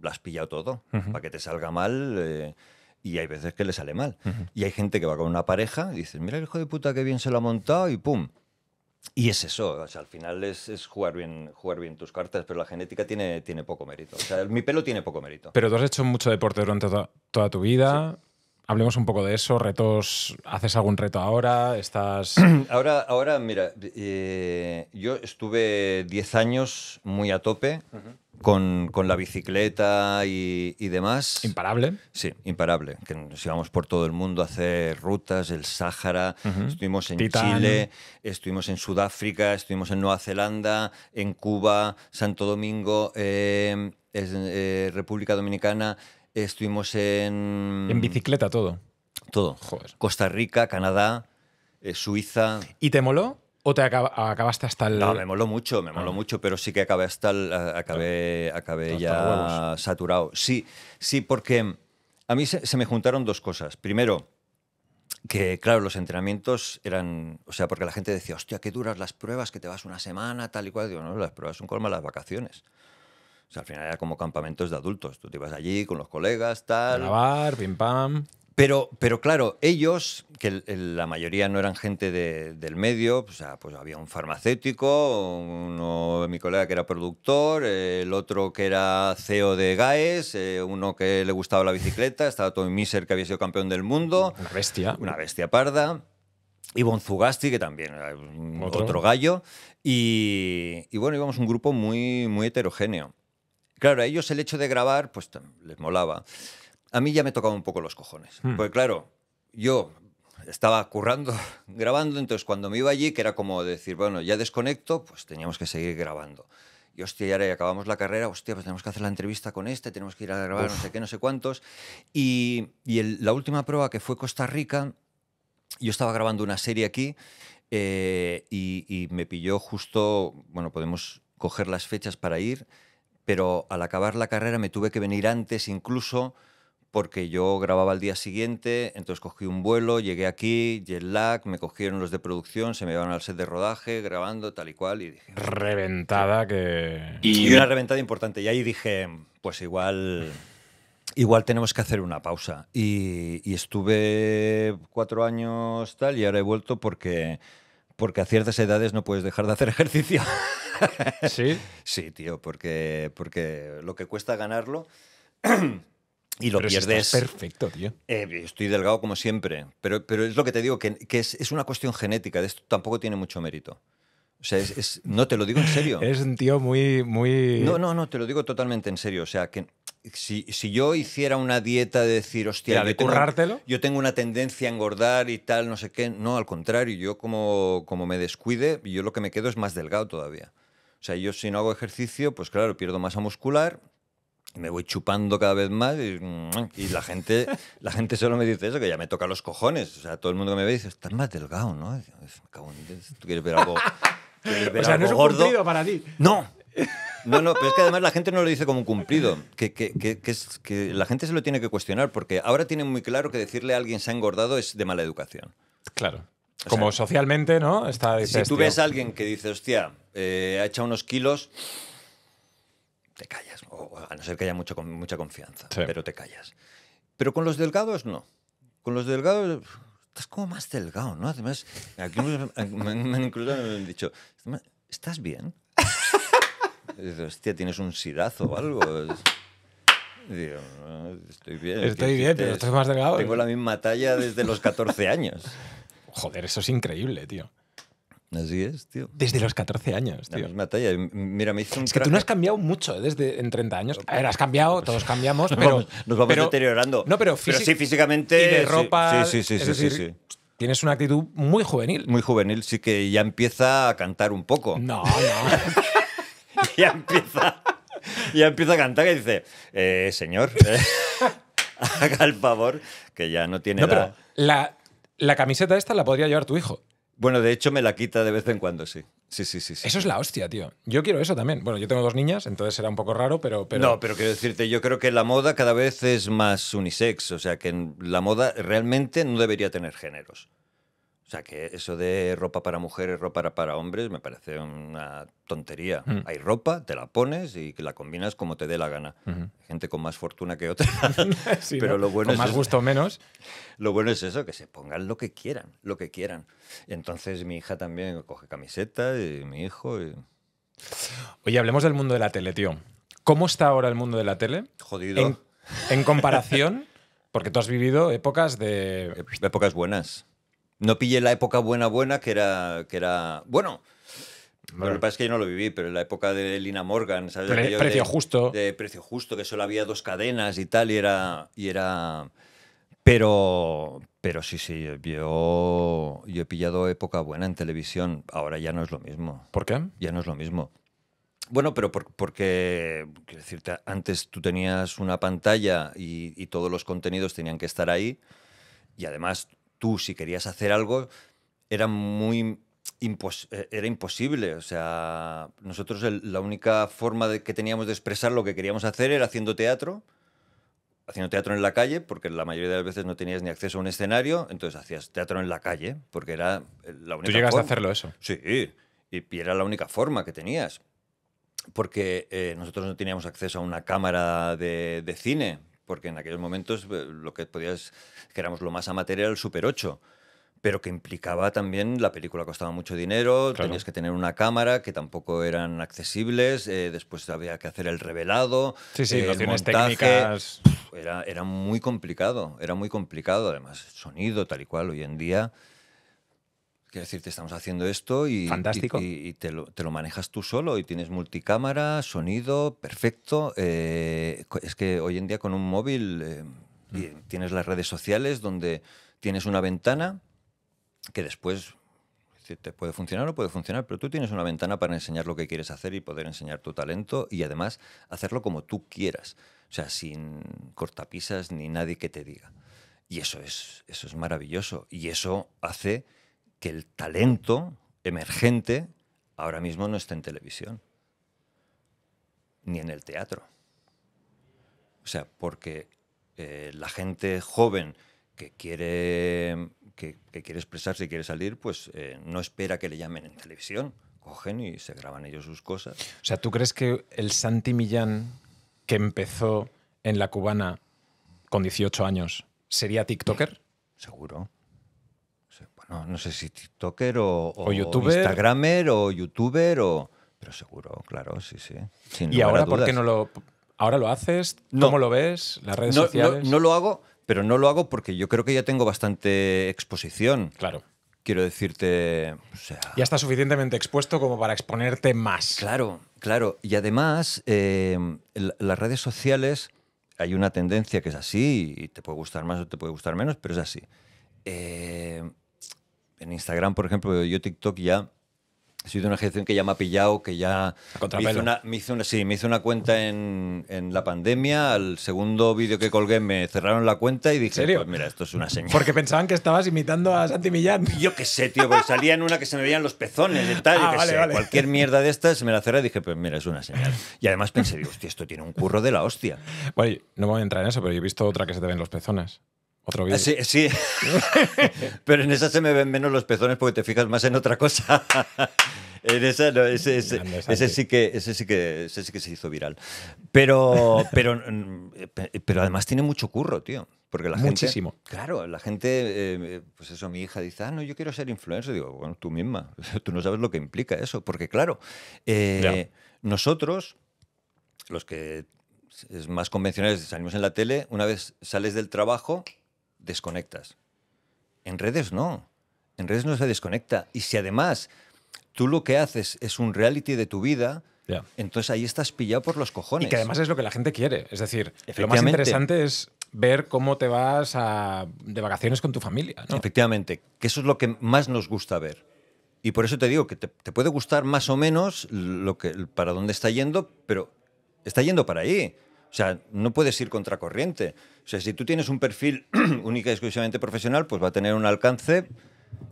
las has pillado todo, para que te salga mal. Eh, y hay veces que le sale mal. Y hay gente que va con una pareja y dices, mira el hijo de puta que bien se lo ha montado y pum. Y es eso, o sea, al final es, jugar, bien, jugar bien tus cartas, pero la genética tiene, tiene poco mérito. O sea, mi pelo tiene poco mérito. Pero tú has hecho mucho deporte durante toda tu vida. Hablemos un poco de eso, retos, ¿haces algún reto ahora? ¿Estás...? [clears throat] Ahora, ahora mira, eh, yo estuve 10 años muy a tope con, la bicicleta y, demás. ¿Imparable? Sí, imparable. Que nos íbamos por todo el mundo a hacer rutas, el Sáhara, estuvimos en Chile, estuvimos en Sudáfrica, estuvimos en Nueva Zelanda, en Cuba, Santo Domingo, eh, eh, República Dominicana... Estuvimos en... En bicicleta todo. Todo. Costa Rica, Canadá, eh, Suiza. ¿Y te moló? ¿O te acabaste hasta el.? No, me moló mucho, me moló ah. mucho, pero sí que acabé hasta Acabé, ya saturado. Sí, sí, porque a mí se, me juntaron dos cosas. Primero, que claro, los entrenamientos eran. O sea, porque la gente decía, hostia, qué duras las pruebas, que te vas una semana, tal y cual. Digo, no, las pruebas son colma las vacaciones. O sea, al final era como campamentos de adultos. Tú te ibas allí con los colegas, tal. lavar, pim pam. Pero, pero claro, ellos, que la mayoría no eran gente del medio, o sea, pues había un farmacéutico, uno, de mi colega que era productor, el otro que era CEO de GAES, eh, uno que le gustaba la bicicleta, estaba Tommy Miser que había sido campeón del mundo. Una bestia. Una bestia parda. Y Bonzugasti, que también era otro, gallo. Y, y, bueno, íbamos un grupo muy, muy heterogéneo. Claro, a ellos el hecho de grabar, pues les molaba. A mí ya me tocaba un poco los cojones. Hmm. Porque claro, yo estaba currando, [laughs] grabando, entonces cuando me iba allí, que era como decir, bueno, ya desconecto, pues teníamos que seguir grabando. Y hostia, ya acabamos la carrera, hostia, pues tenemos que hacer la entrevista con este, tenemos que ir a grabar no sé qué, no sé cuántos. Y, la última prueba que fue Costa Rica, yo estaba grabando una serie aquí eh, y, y me pilló justo, bueno, podemos coger las fechas para ir pero al acabar la carrera me tuve que venir antes incluso porque yo grababa al día siguiente, entonces cogí un vuelo, llegué aquí, jet lag, me cogieron los de producción, se me llevaron al set de rodaje, grabando tal y cual y dije... Reventada que... Y, una reventada importante. Y ahí dije, pues igual... Igual tenemos que hacer una pausa. Y, y estuve cuatro años tal y ahora he vuelto porque porque a ciertas edades no puedes dejar de hacer [laughs] ejercicio. Sí. sí, tío, porque, porque lo que cuesta ganarlo [clears throat] y lo pierdes. es perfecto, tío. Eh, estoy delgado como siempre, pero, pero es lo que te digo, que, es, una cuestión genética, de esto tampoco tiene mucho mérito. O sea, es, no te lo digo en serio. [laughs] Es un tío muy, muy. No, no, no, te lo digo totalmente en serio. O sea, que, si, yo hiciera una dieta de decir, hostia, de yo, tengo, yo tengo una tendencia a engordar y tal, no sé qué, no, al contrario, yo como, como me descuide, yo lo que me quedo es más delgado todavía. O sea, yo si no hago ejercicio, pues claro, pierdo masa muscular, me voy chupando cada vez más y, la gente [laughs] la gente solo me dice eso, que ya me toca los cojones. O sea, todo el mundo que me ve dice, estás más delgado, ¿no? Tú quieres ver algo... [laughs] o sea, no es un gordo? para ti. No, no, no, pero es que además la gente no lo dice como un cumplido, que, es, que la gente se lo tiene que cuestionar, porque ahora tiene muy claro que decirle a alguien se ha engordado es de mala educación. Claro. como socialmente, ¿no? Está, si tú ves a alguien que dice, hostia, eh, ha echado unos kilos, te callas, a no ser que haya mucha confianza, pero te callas. Pero con los delgados no. Con los delgados estás como más delgado, ¿no? Además, aquí me, han incluso dicho, ¿estás bien? [laughs] hostia, tienes un sidazo o algo. estoy bien. Estoy bien, Tengo eh". la misma talla desde los 14 años. Joder, eso es increíble, tío. Así es, tío. Desde los 14 años, Mira, me Es que tú no has cambiado mucho eh, desde en 30 años. has cambiado, todos cambiamos, [laughs] pero... nos vamos deteriorando. No, pero, sí, físicamente... Y de ropa... Sí, Tienes una actitud muy juvenil. Muy juvenil, sí que ya empieza a cantar un poco. No, no. [laughs] [laughs] y empieza, empieza a cantar y dice, eh, señor, eh, [laughs] haga el favor, que ya no tiene no, Pero la, camiseta esta la podría llevar tu hijo. Bueno, de hecho me la quita de vez en cuando, sí. Sí, sí, sí, Eso es la hostia, tío. Yo quiero eso también. Bueno, yo tengo dos niñas, entonces será un poco raro, pero, pero... No, pero quiero decirte, yo creo que la moda cada vez es más unisex. O sea, que la moda realmente no debería tener géneros. O sea, que eso de ropa para mujeres, ropa para hombres, me parece una tontería. Mm. Hay ropa, te la pones y la combinas como te dé la gana. Gente con más fortuna que otra. [laughs] [laughs] pero lo bueno es más gusto o menos. [laughs] Lo bueno es eso, que se pongan lo que quieran, lo que quieran. Entonces mi hija también coge camiseta y mi hijo. Y... Oye, hablemos del mundo de la tele, tío. ¿Cómo está ahora el mundo de la tele? Jodido. en, en comparación, porque tú has vivido épocas de... Épocas buenas no pillé la época buena, buena, que era. Que era bueno. Lo que pasa es que yo no lo viví, pero en la época de Lina Morgan, ¿sabes? precio justo. De precio justo, que solo había dos cadenas y tal, y era. Y era... Pero, pero sí, sí, yo, yo he pillado época buena en televisión. Ahora ya no es lo mismo. ¿Por qué? Ya no es lo mismo. Bueno, pero porque, quiero decirte, antes tú tenías una pantalla y, y todos los contenidos tenían que estar ahí. Y además tú si querías hacer algo era muy eh, era imposible. O sea, nosotros la única forma de, que teníamos de expresar lo que queríamos hacer era haciendo teatro haciendo teatro en la calle, porque la mayoría de las veces no tenías ni acceso a un escenario, entonces hacías teatro en la calle, porque era la única ¿Tú llegaste a hacerlo eso? Sí, y, era la única forma que tenías, porque eh, nosotros no teníamos acceso a una cámara de, de, cine, porque en aquellos momentos eh, lo que podías, que éramos lo más amateur era el Super 8 pero que implicaba también, la película costaba mucho dinero, tenías que tener una cámara que tampoco eran accesibles, eh, después había que hacer el revelado, sí, sí, eh, el técnicas... Era, era muy complicado, era muy complicado, además sonido tal y cual, hoy en día Quiero decir, te estamos haciendo esto y, y, te, lo, manejas tú solo y tienes multicámara, sonido, perfecto. Eh, es que hoy en día con un móvil eh, mm. tienes las redes sociales donde tienes una ventana que después te puede funcionar o puede funcionar, pero tú tienes una ventana para enseñar lo que quieres hacer y poder enseñar tu talento y además hacerlo como tú quieras, o sea, sin cortapisas ni nadie que te diga. Y eso es, eso es maravilloso y eso hace que el talento emergente ahora mismo no está en televisión, ni en el teatro. O sea, porque eh, la gente joven que quiere, que, quiere expresarse y quiere salir, pues eh, no espera que le llamen en televisión. Cogen y se graban ellos sus cosas. O sea, ¿tú crees que el Santi Millán que empezó en la cubana con 18 años sería TikToker? Seguro no, sé si TikToker o, o, o Instagramer o YouTuber o... Pero seguro, claro, sí, sí. Sin ¿Y ahora por qué no lo, ahora lo haces? ¿Cómo lo ves? ¿Las redes sociales? No, lo hago, pero no lo hago porque yo creo que ya tengo bastante exposición. Claro. Quiero decirte... ya está suficientemente expuesto como para exponerte más. Claro, claro. Y además, em, las redes sociales, hay una tendencia que es así y te puede gustar más o te puede gustar menos, pero es así. Em, en Instagram, por ejemplo, yo TikTok ya soy de una generación que ya me ha pillado, que ya me hizo, una, hizo, sí, me hizo una cuenta en, en la pandemia. Al segundo vídeo que colgué me cerraron la cuenta y dije, pues mira, esto es una señal. Porque pensaban que estabas imitando a Santi Millán. [laughs] Yo qué sé, tío, porque salía en una que se me veían los pezones y tal, ah, Cualquier mierda de estas me la cerré y dije, pues mira, es una señal. Y además pensé, hostia, esto tiene un curro de la hostia. Bueno, no voy a entrar en eso, pero yo he visto otra que se te ven los pezones. Ah, sí, sí. [laughs] pero en esa se me ven menos los pezones porque te fijas más en otra cosa. [laughs] En esa, no, ese, sí que, ese, sí que, que se hizo viral. Pero, pero, mm, pero además tiene mucho curro, tío. Porque la Muchísimo. claro, la gente, eh, pues eso, mi hija dice, ah, no, yo quiero ser influencer. Digo, bueno, tú misma, [laughs] tú no sabes lo que implica eso. Porque claro, eh, nosotros, los que es más convencionales, salimos en la tele, una vez sales del trabajo, desconectas. En redes no. En redes no se desconecta. Y si además tú lo que haces es un reality de tu vida, entonces ahí estás pillado por los cojones. Y que además es lo que la gente quiere. Es decir, lo más interesante es ver cómo te vas de vacaciones con tu familia. Efectivamente, que eso es lo que más nos gusta ver. Y por eso te digo que te, puede gustar más o menos lo que, para dónde está yendo, pero está yendo para ahí. O sea, no puedes ir contracorriente. O sea, si tú tienes un perfil [clears throat] única y exclusivamente profesional, pues va a tener un alcance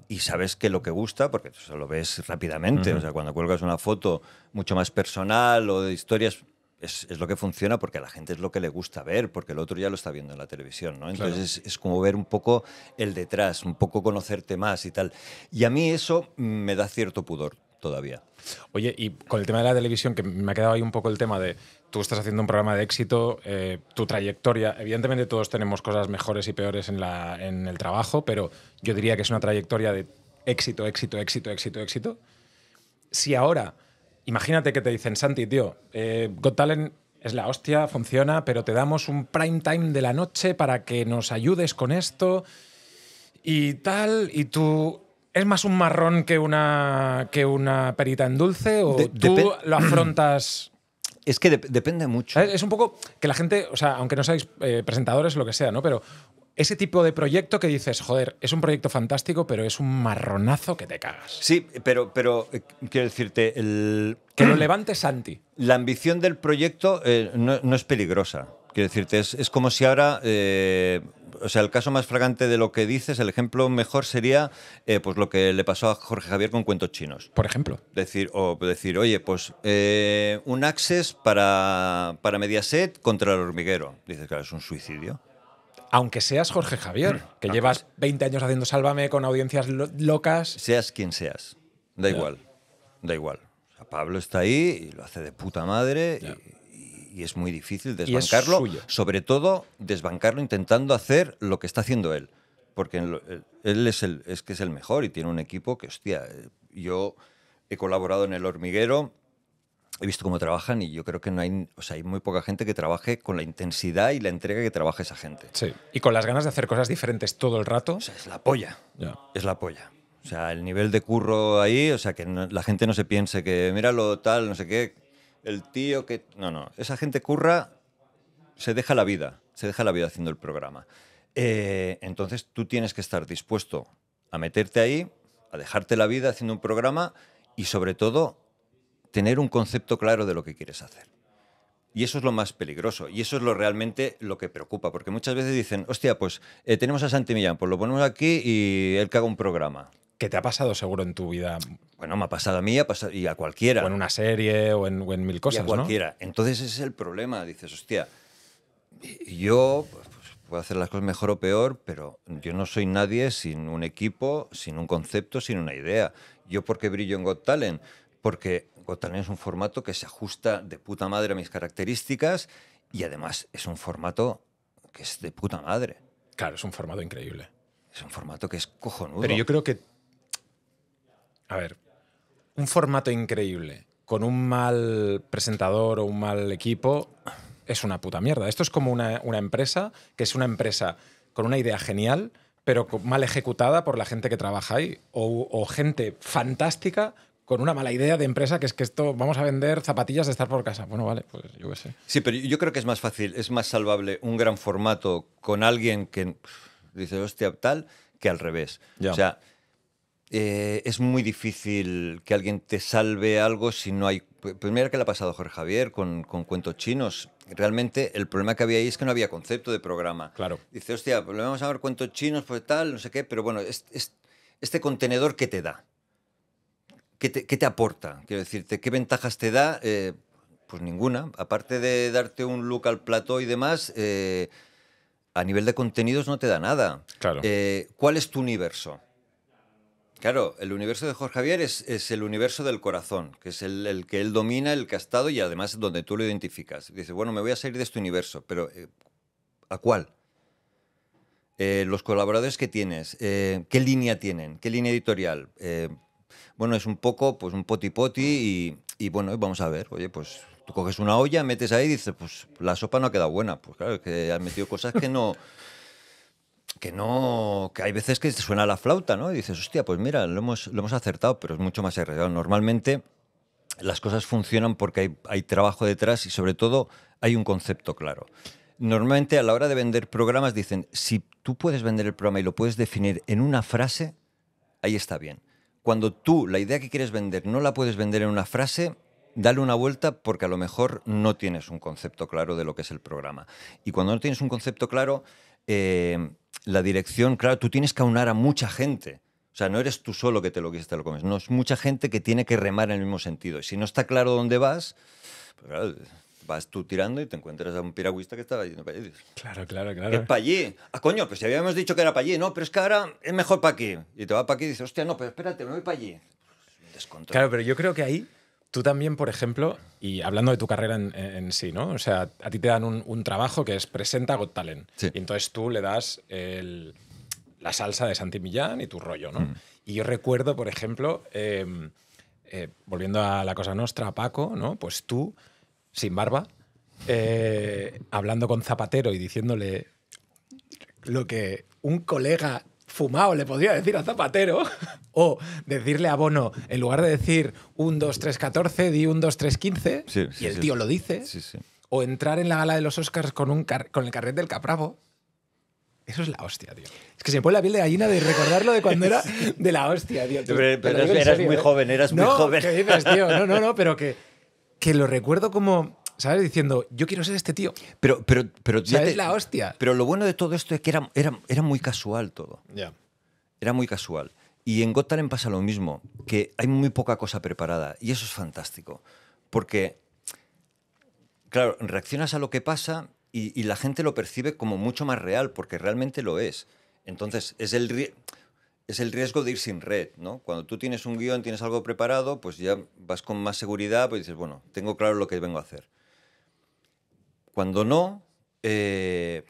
y sabes que lo que gusta, porque eso lo ves rápidamente. O sea, cuando cuelgas una foto mucho más personal o de historias, es, lo que funciona porque a la gente es lo que le gusta ver, porque el otro ya lo está viendo en la televisión, ¿no? Entonces es, como ver un poco el detrás, un poco conocerte más y tal. Y a mí eso me da cierto pudor todavía. Oye, y con el tema de la televisión, que me ha quedado ahí un poco el tema de tú estás haciendo un programa de éxito, eh, tu trayectoria, evidentemente todos tenemos cosas mejores y peores en, la, en el trabajo, pero yo diría que es una trayectoria de éxito, éxito, éxito, éxito, éxito. Si ahora, imagínate que te dicen, Santi, tío, eh, Got Talent es la hostia, funciona, pero te damos un prime time de la noche para que nos ayudes con esto y tal, y tú ¿Es más un marrón que una, que una perita en dulce o tú lo afrontas? [clears throat] Es que depende mucho. Es un poco que la gente, o sea, aunque no seáis eh, presentadores o lo que sea, ¿no? Pero ese tipo de proyecto que dices, joder, es un proyecto fantástico, pero es un marronazo que te cagas. Sí, pero, pero eh, quiero decirte, [clears throat] que lo levantes Santi. La ambición del proyecto eh, no, es peligrosa. Quiero decirte, es, como si ahora o sea, el caso más fragante de lo que dices, el ejemplo mejor sería eh, pues lo que le pasó a Jorge Javier con cuentos chinos. Por ejemplo. Decir, o decir, oye, pues eh, un access para, para Mediaset contra el hormiguero. Dices, claro, es un suicidio aunque seas Jorge Javier, mm. que llevas 20 años haciendo Sálvame con audiencias locas. Seas quien seas, da igual, da igual. O sea, Pablo está ahí y lo hace de puta madre y y es muy difícil desbancarlo, sobre todo desbancarlo intentando hacer lo que está haciendo él, porque eh, él es, el, que es el mejor y tiene un equipo que, hostia, eh, yo he colaborado en el hormiguero, he visto cómo trabajan y yo creo que no hay, o sea, hay muy poca gente que trabaje con la intensidad y la entrega que trabaja esa gente. Sí. Y con las ganas de hacer cosas diferentes todo el rato. es la polla. Es la polla. O sea, el nivel de curro ahí, o sea, que la gente no se piense que, mira lo tal, no sé qué, el tío que... No, no, esa gente curra, se deja la vida, se deja la vida haciendo el programa. Eh, entonces tú tienes que estar dispuesto a meterte ahí, a dejarte la vida haciendo un programa y sobre todo tener un concepto claro de lo que quieres hacer. Y eso es lo más peligroso y eso es lo realmente lo que preocupa, porque muchas veces dicen, hostia, pues eh, tenemos a Santi Millán, pues lo ponemos aquí y él haga un programa que te ha pasado seguro en tu vida. Bueno, me ha pasado a mí ha pasado, y a cualquiera. O en una serie o en, mil cosas. Y a cualquiera. Entonces ese es el problema. Dices, hostia, yo pues, pues, puedo hacer las cosas mejor o peor, pero yo no soy nadie sin un equipo, sin un concepto, sin una idea. ¿Yo por qué brillo en Got Talent? Porque Got Talent es un formato que se ajusta de puta madre a mis características y además es un formato que es de puta madre. Claro, es un formato increíble. Es un formato que es cojonudo. Pero yo creo que a ver, un formato increíble con un mal presentador o un mal equipo es una puta mierda. Esto es como una, empresa, que es una empresa con una idea genial, pero mal ejecutada por la gente que trabaja ahí, o, gente fantástica con una mala idea de empresa que es que esto vamos a vender zapatillas de estar por casa. Bueno, vale, pues yo qué sé. Sí, pero yo creo que es más fácil, es más salvable un gran formato con alguien que dice, hostia, tal, que al revés. O sea, eh, es muy difícil que alguien te salve algo si no hay... Primera pues que le ha pasado Jorge Javier con, cuentos chinos. Realmente el problema que había ahí es que no había concepto de programa. Claro. Dice, hostia, pues lo vamos a ver cuentos chinos, pues tal, no sé qué, pero bueno, este contenedor que te da, ¿Qué te, aporta? Quiero decirte, ¿qué ventajas te da? Eh, pues ninguna. Aparte de darte un look al plató y demás, eh, a nivel de contenidos no te da nada. Claro. ¿Cuál es tu universo? Claro, el universo de Jorge Javier es, el universo del corazón, que es el, que él domina, el que ha estado y además es donde tú lo identificas. Dice, bueno, me voy a salir de este universo, pero eh, ¿a cuál? Eh, los colaboradores que tienes, eh, qué línea tienen, qué línea editorial. bueno, es un poco, pues un poti poti y, y, bueno, vamos a ver, oye, pues tú coges una olla, metes ahí y dices, pues la sopa no ha quedado buena. Pues claro, es que has metido cosas que no, [laughs] que no, que hay veces que suena la flauta, ¿no? Y dices, hostia, pues mira, lo hemos, lo hemos acertado, pero es mucho más arriesgado. Normalmente las cosas funcionan porque hay, hay, trabajo detrás y sobre todo hay un concepto claro. Normalmente a la hora de vender programas dicen, si tú puedes vender el programa y lo puedes definir en una frase, ahí está bien. Cuando tú la idea que quieres vender no la puedes vender en una frase, dale una vuelta porque a lo mejor no tienes un concepto claro de lo que es el programa. Y cuando no tienes un concepto claro, Em, la dirección, claro, tú tienes que aunar a mucha gente. O sea, no eres tú solo que te lo quieres, te lo comes. No, es mucha gente que tiene que remar en el mismo sentido. Y si no está claro dónde vas, pues vas tú tirando y te encuentras a un piragüista que estaba yendo para allí. Claro, claro, claro. Es para allí. Ah, coño, pues si habíamos dicho que era para allí, no, pero es que ahora es mejor para aquí. Y te va para aquí y dices, hostia, no, pero espérate, me voy para allí. Pues, claro, pero yo creo que ahí Tú también, por ejemplo, y hablando de tu carrera en, sí, ¿no? O sea, a ti te dan un, trabajo que es presenta Got Talent. Y entonces tú le das la salsa de Santi Millán y tu rollo, ¿no? Mm. Y yo recuerdo, por ejemplo, em, eh, volviendo a la cosa nuestra, Paco, ¿no? Pues tú, sin barba, eh, hablando con Zapatero y diciéndole lo que un colega fumado, le podría decir a Zapatero, [laughs] o decirle a Bono, en lugar de decir un 2, 3, 14, di un 2, 3, 15, y el tío lo dice, o entrar en la gala de los Oscars con, un con el carnet del Capravo. Eso es la hostia, tío. Es que se me pone la piel de gallina de recordarlo de cuando era [laughs] de la hostia, tío. pero, eras, muy ¿eh? joven, eras muy joven. ¿qué dices, tío? No, no, no, pero que, que lo recuerdo como ¿sabes? Diciendo, yo quiero ser este tío. Pero, pero, pero. Ya la hostia. Pero lo bueno de todo esto es que era, era, muy casual todo. Ya. Era muy casual. Y en Got pasa lo mismo, que hay muy poca cosa preparada. Y eso es fantástico. Porque, claro, reaccionas a lo que pasa y, la gente lo percibe como mucho más real, porque realmente lo es. Entonces, es el es el riesgo de ir sin red, ¿no? Cuando tú tienes un guión, tienes algo preparado, pues ya vas con más seguridad, pues dices, bueno, tengo claro lo que vengo a hacer. Cuando no, eh,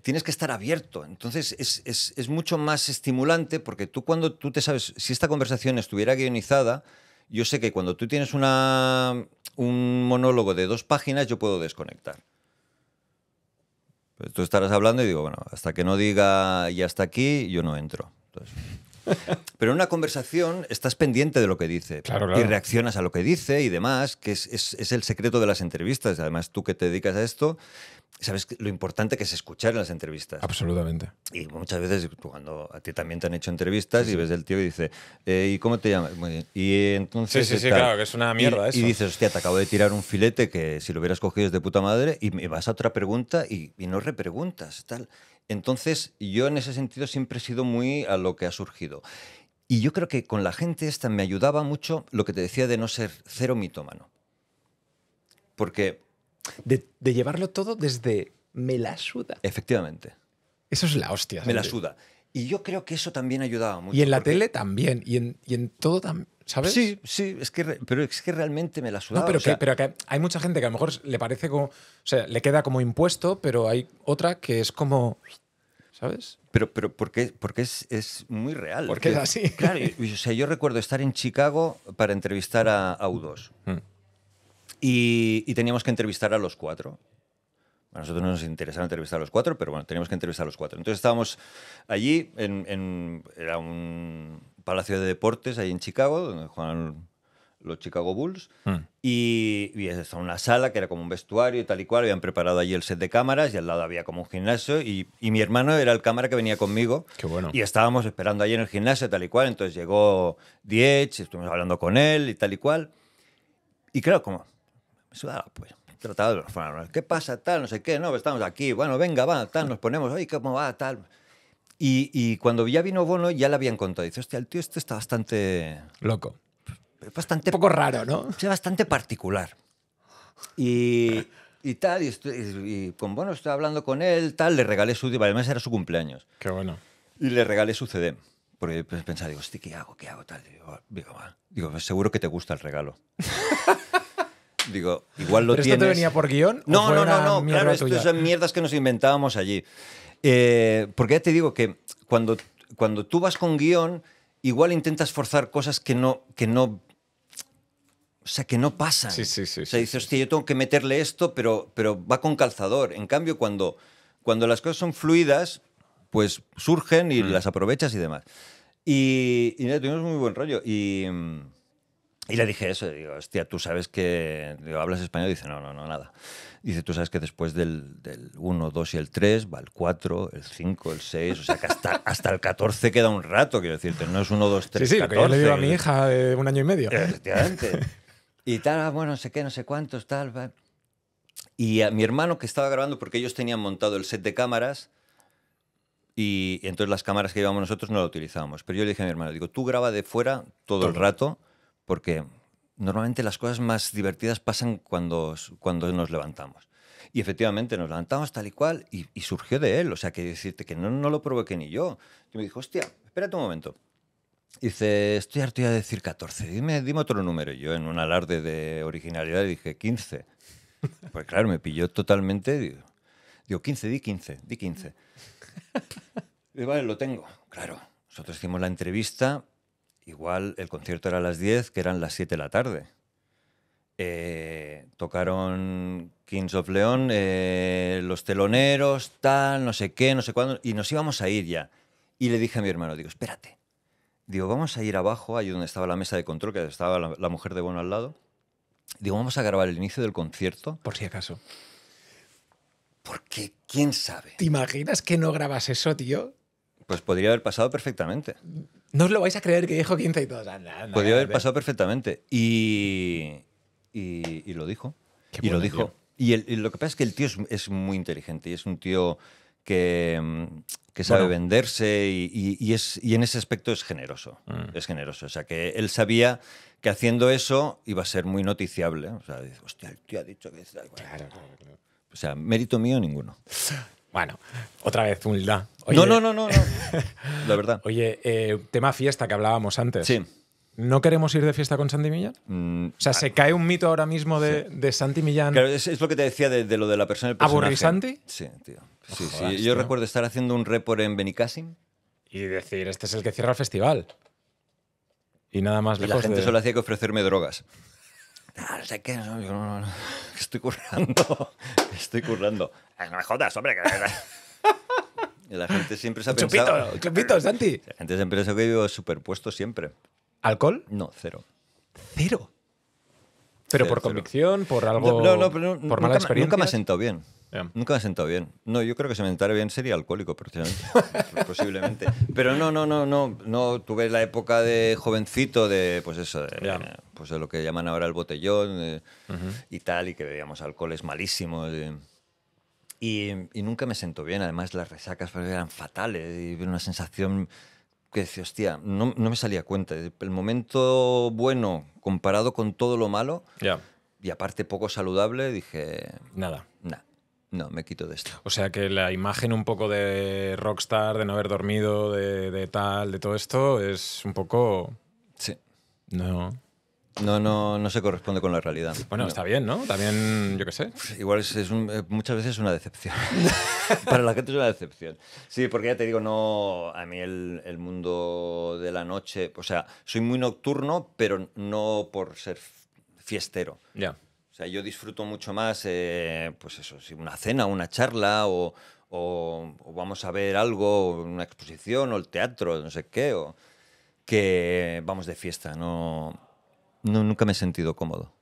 tienes que estar abierto. Entonces es, mucho más estimulante porque tú cuando tú te sabes, si esta conversación estuviera guionizada, yo sé que cuando tú tienes una, un monólogo de dos páginas, yo puedo desconectar. tú estarás hablando y digo, bueno, hasta que no diga y hasta aquí, yo no entro. Entonces, [laughs] Pero en una conversación estás pendiente de lo que dice y reaccionas a lo que dice y demás, que es, el secreto de las entrevistas. Además, tú que te dedicas a esto, sabes lo importante que es escuchar en las entrevistas. Absolutamente. Y muchas veces cuando a ti también te han hecho entrevistas y ves el tío y dice, eh, ¿y cómo te llamas? Y entonces... Sí, sí, sí, claro, que es una mierda y, dices, hostia, te acabo de tirar un filete que si lo hubieras cogido es de puta madre y me vas a otra pregunta y, y no repreguntas, tal. Entonces, yo en ese sentido siempre he sido muy a lo que ha surgido. Y yo creo que con la gente esta me ayudaba mucho lo que te decía de no ser cero mitómano. Porque... De, llevarlo todo desde me la suda. Efectivamente. Eso es la hostia. Me la suda. Y yo creo que eso también ayudaba mucho. Y en la tele también. Y en, y en todo también Sí, sí, es que, pero es que realmente me la sudaba. No, pero, hay mucha gente que a lo mejor le parece como, o sea, le queda como impuesto, pero hay otra que es como, ¿sabes? Pero, pero porque, porque es, muy real. Porque es así. Claro, o sea, yo recuerdo estar en Chicago para entrevistar a, U2. Mm. Y, y, teníamos que entrevistar a los cuatro. A nosotros no nos interesaba entrevistar a los cuatro, pero bueno, teníamos que entrevistar a los cuatro. Entonces estábamos allí, en, en era un palacio de deportes ahí en Chicago, donde jugaban los Chicago Bulls, hmm. y, y estaba una sala que era como un vestuario y tal y cual, habían preparado allí el set de cámaras y al lado había como un gimnasio y, y mi hermano era el cámara que venía conmigo Qué bueno. y estábamos esperando allí en el gimnasio tal y cual, entonces llegó Diech, estuvimos hablando con él y tal y cual, y claro, como, me sudaba pues tratado ¿Qué pasa, tal? No sé qué, no, estamos aquí, bueno, venga, va, tal, nos ponemos, oye, ¿cómo va, tal? Y, cuando ya vino Bono, ya le habían contado. Dice, hostia, el tío este está bastante. Loco. Bastante. Un poco raro, ¿no? Sí, bastante particular. Y, y tal, y, con Bono estoy hablando con él, tal, le regalé su. Además, era su cumpleaños. Qué bueno. Y le regalé su CD. Porque pensaba, digo, hostia, ¿qué hago? ¿Qué hago? Tal. digo seguro que te gusta el regalo. [laughs] Digo, igual lo tienes. ¿Esto te venía por guión? No, no, no, no, Claro, esto son mierdas que nos inventábamos allí. Eh, porque ya te digo que cuando, cuando tú vas con guión, igual intentas forzar cosas que no, que no o sea, que no pasa. Sí, sí, sí. O sea, dices, hostia, yo tengo que meterle esto, pero, pero va con calzador. En cambio, cuando, cuando las cosas son fluidas, pues surgen y mm. las aprovechas y demás. Y, y, muy buen rollo. Y. Mm, y le dije eso, digo, hostia, tú sabes que hablas español, dice, no, no, no, nada. Dice, tú sabes que después del, 1, 2 y el 3 va el 4, el 5, el 6, o sea que hasta, [laughs] hasta el 14 queda un rato, quiero decirte, no es 1, 2, 3, sí, sí, que yo le digo a mi hija de un año y medio. Efectivamente. y tal, ah, bueno, no sé qué, no sé cuántos, tal. Y a mi hermano que estaba grabando, porque ellos tenían montado el set de cámaras, y entonces las cámaras que llevamos nosotros no las utilizábamos. Pero yo le dije a mi hermano, digo, tú graba de fuera todo. el rato porque normalmente las cosas más divertidas pasan cuando, cuando nos levantamos. Y efectivamente nos levantamos tal y cual y, surgió de él. O sea, que decirte que no, lo provoqué ni yo. Y me dijo, hostia, espérate un momento. dice, estoy harto ya de decir 14, dime, dime otro número. Y yo en un alarde de originalidad dije 15. Pues claro, me pilló totalmente. Digo, 15, di 15, di 15. Y [laughs] vale, lo tengo. Claro, nosotros hicimos la entrevista igual el concierto era a las 10, que eran las 7 de la tarde. Eh, tocaron Kings of León, eh, los teloneros, tal, no sé qué, no sé cuándo, y nos íbamos a ir ya. Y le dije a mi hermano, digo, espérate, digo, vamos a ir abajo, ahí donde estaba la mesa de control, que estaba la, mujer de bueno al lado, digo, vamos a grabar el inicio del concierto. Por si acaso. Porque quién sabe. ¿Te imaginas que no grabas eso, tío? Pues podría haber pasado perfectamente. No os lo vais a creer que dijo 15 y todo. Anda, ah, Podría pues haber pasado perfectamente. Y, y, lo dijo. y lo dijo. Y, lo que pasa es que el tío es, muy inteligente y es un tío que, mm, que sabe venderse y, es, y en ese aspecto es generoso. Mm. Es generoso. O sea, que él sabía que haciendo eso iba a ser muy noticiable. O sea, el tío ha dicho que... claro, claro, O sea, mérito mío ninguno. [laughs] Bueno, otra vez un no, no, no, no, [laughs] La verdad. Oye, eh, tema fiesta que hablábamos antes. Sí. ¿No queremos ir de fiesta con Santi Millán? Mm, o sea, ah. ¿se cae un mito ahora mismo de, Santi Millán? es, lo que te decía de, lo de la persona. ¿Aburri Santi? Sí, tío. Oh, sí, sí. Yo recuerdo estar haciendo un report en Benicassim. Y decir, este es el que cierra el festival. Y nada más La gente solo hacía que ofrecerme drogas. Ah, no sé qué, no, no, no, [laughs] estoy currando, [laughs] estoy currando. Eh, no me jodas, hombre, que... Y [laughs] la gente siempre se ha chupito, pensado... Chupito, Santi. La gente siempre se ha querido superpuesto siempre. ¿Alcohol? No, cero. ¿Cero? ¿Pero por convicción? ¿Por algo? No, no, pero por mala nunca, experiencia? Nunca me ha sentado bien. Nunca me he sentado bien. No, yo creo que se me sentara bien sería alcohólico, [laughs] posiblemente. Pero no, no, no, no, no. Tuve la época de jovencito de, pues eso, de, pues lo que llaman ahora el botellón y tal, y que bebíamos alcoholes malísimos. malísimo eh. y, y, nunca me sentó bien. Además, las resacas pues, eran fatales y una sensación que decía, hostia, no, no me salía cuenta. El momento bueno comparado con todo lo malo y aparte poco saludable, dije... Nada. Nada. No, me quito de esto. O sea que la imagen un poco de rockstar, de no haber dormido, de, tal, de todo esto, es un poco... Sí. No. No, no, no se corresponde con la realidad. Bueno, está bien, ¿no? También, yo qué sé. Igual es, eh, muchas veces es una decepción. [laughs] Para la gente es una decepción. Sí, porque ya te digo, no. A mí el, el, mundo de la noche. O sea, soy muy nocturno, pero no por ser fiestero. Ya. O sea, yo disfruto mucho más, eh, pues eso, si una cena, una charla o, vamos a ver algo, una exposición o el teatro, no sé qué, o que vamos de fiesta, no, nunca me he sentido cómodo.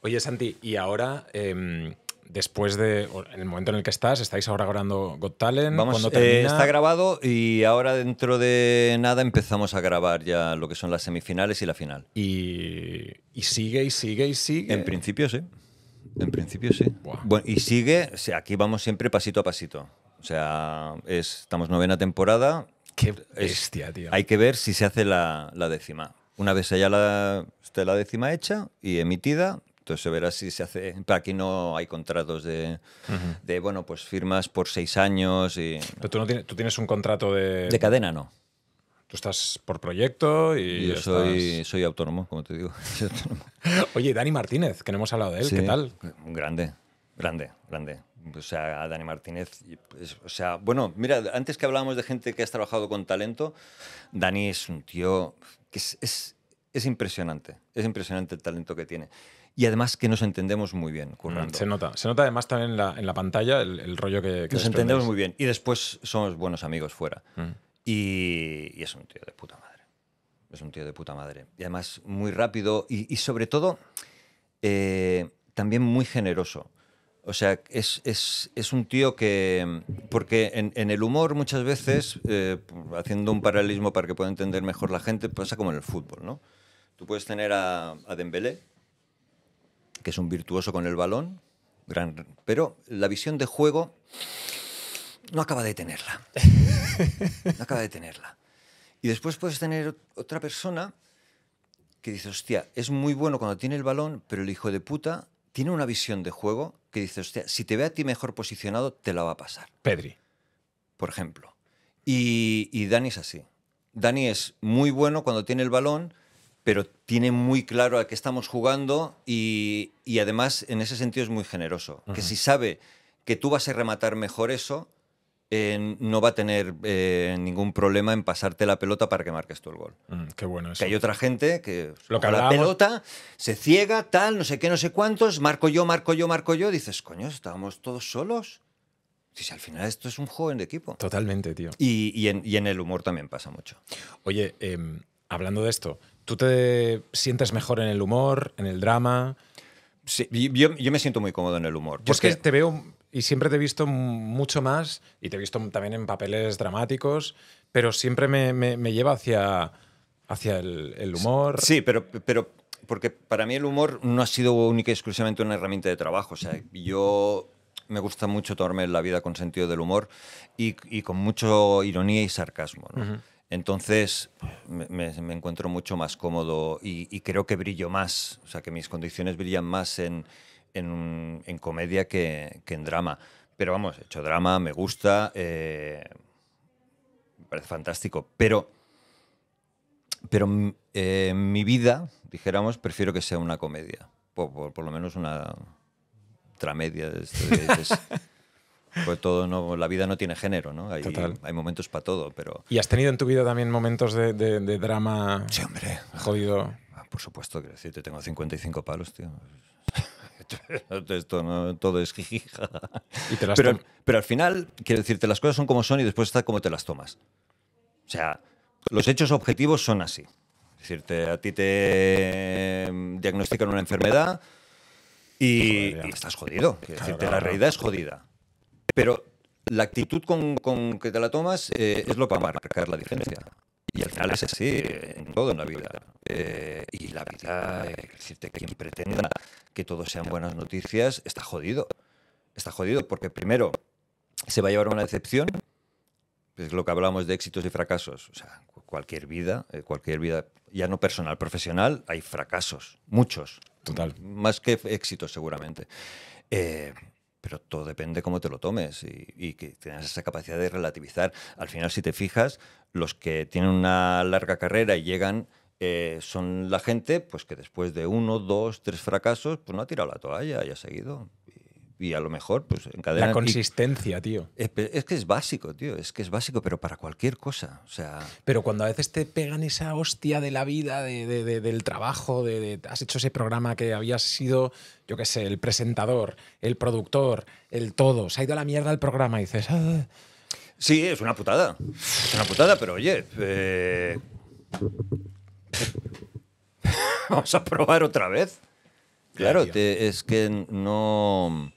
Oye, Santi, y ahora... Em, después de. En el momento en el que estás, estáis ahora grabando Got Talent. Vamos, eh, está grabado y ahora dentro de nada empezamos a grabar ya lo que son las semifinales y la final. Y, sigue y sigue y sigue. En principio sí. En principio sí. Bueno, y sigue, sea, aquí vamos siempre pasito a pasito. O sea, estamos novena temporada. Qué bestia, tío. Hay que ver si se hace la, décima. Una vez ya la, esté la décima hecha y emitida, se verá si se hace. para Aquí no hay contratos de, bueno, pues firmas por seis años y. Pero tú, no tienes, tú tienes un contrato de. De cadena, no. Tú estás por proyecto y. Yo soy, soy autónomo, como te digo. [laughs] [laughs] Oye, Dani Martínez, que no hemos hablado de él, ¿qué tal? Grande, grande, grande. O sea, Dani Martínez. Pues, o sea, bueno, mira, antes que hablábamos de gente que has trabajado con talento, Dani es un tío que es, es impresionante. Es impresionante el talento que tiene y además que nos entendemos muy bien Se nota, se nota además también en la, pantalla el, rollo que, Nos entendemos muy bien y después somos buenos amigos fuera. Mm. Y, es un tío de puta madre. Es un tío de puta madre. Y además muy rápido y, sobre todo eh, también muy generoso. O sea, es, un tío que. Porque en, el humor muchas veces, eh, haciendo un paralelismo para que pueda entender mejor la gente, pasa como en el fútbol, ¿no? Tú puedes tener a, a Dembélé, es un virtuoso con el balón, gran, pero la visión de juego no acaba de tenerla. no acaba de tenerla. Y después puedes tener otra persona que dice, hostia, es muy bueno cuando tiene el balón, pero el hijo de puta tiene una visión de juego que dice, hostia, si te ve a ti mejor posicionado, te la va a pasar. Pedri. Por ejemplo. Y, y Dani es así. Dani es muy bueno cuando tiene el balón, pero tiene muy claro a qué estamos jugando y, además en ese sentido es muy generoso. Que si sabe que tú vas a rematar mejor eso, eh, no va a tener eh, ningún problema en pasarte la pelota para que marques tú el gol. Mm, qué bueno eso. Que hay otra gente que, Lo la pelota se ciega, tal, no sé qué, no sé cuántos, marco yo, marco yo, marco yo, dices, coño, estábamos todos solos. Si al final esto es un juego en equipo. Totalmente, tío. Y, en, el humor también pasa mucho. Oye, em, hablando de esto, ¿Tú te sientes mejor en el humor, en el drama? Sí, yo, me siento muy cómodo en el humor. Porque es que te veo y siempre te he visto mucho más y te he visto también en papeles dramáticos, pero siempre me, lleva hacia, hacia el, humor. Sí, pero, pero porque para mí el humor no ha sido única y exclusivamente una herramienta de trabajo. O sea, yo me gusta mucho tomarme la vida con sentido del humor y, con mucho ironía y sarcasmo. ¿no? Entonces me, encuentro mucho más cómodo y, creo que brillo más, o sea, que mis condiciones brillan más en, comedia que, en drama. Pero vamos, he hecho drama, me gusta, eh, me parece fantástico. Pero, pero eh, mi vida, dijéramos, prefiero que sea una comedia, por, por, lo menos una tramedia. De, [laughs] Pues todo no, la vida no tiene género, ¿no? Hay, momentos para todo, pero. ¿Y has tenido en tu vida también momentos de, drama? Sí, hombre. Jodido. Ah, por supuesto, que decir, te tengo 55 palos, tío. [laughs] Esto no, todo es jijija. Pero, pero al final, quiero decirte, las cosas son como son y después está como te las tomas. O sea, los hechos objetivos son así. decirte, a ti te em, diagnostican una enfermedad y, estás jodido. decirte, la realidad es jodida. Pero la actitud con, que te la tomas eh, es lo que va a marcar la diferencia. Y al final es así, en todo en la vida. Eh, y la vida, eh, decirte, quien pretenda que todo sean buenas noticias, está jodido. Está jodido porque primero se va a llevar una decepción, es lo que hablamos de éxitos y fracasos. O sea, cualquier vida, cualquier vida, ya no personal, profesional, hay fracasos, muchos. Total. Más que éxitos, seguramente. Eh, pero todo depende cómo te lo tomes y, que tengas esa capacidad de relativizar. Al final, si te fijas, los que tienen una larga carrera y llegan eh, son la gente pues que después de uno, dos, tres fracasos, pues no ha tirado la toalla y ha seguido y a lo mejor pues cadena... La consistencia, tío. Es, que es básico, tío. Es que es básico, pero para cualquier cosa. O sea. Pero cuando a veces te pegan esa hostia de la vida, del trabajo, de, has hecho ese programa que habías sido, yo qué sé, el presentador, el productor, el todo. Se ha ido a la mierda el programa y dices. Ah". Sí, es una putada. Es una putada, pero oye. Eh, [laughs] vamos a probar otra vez. Claro, es que no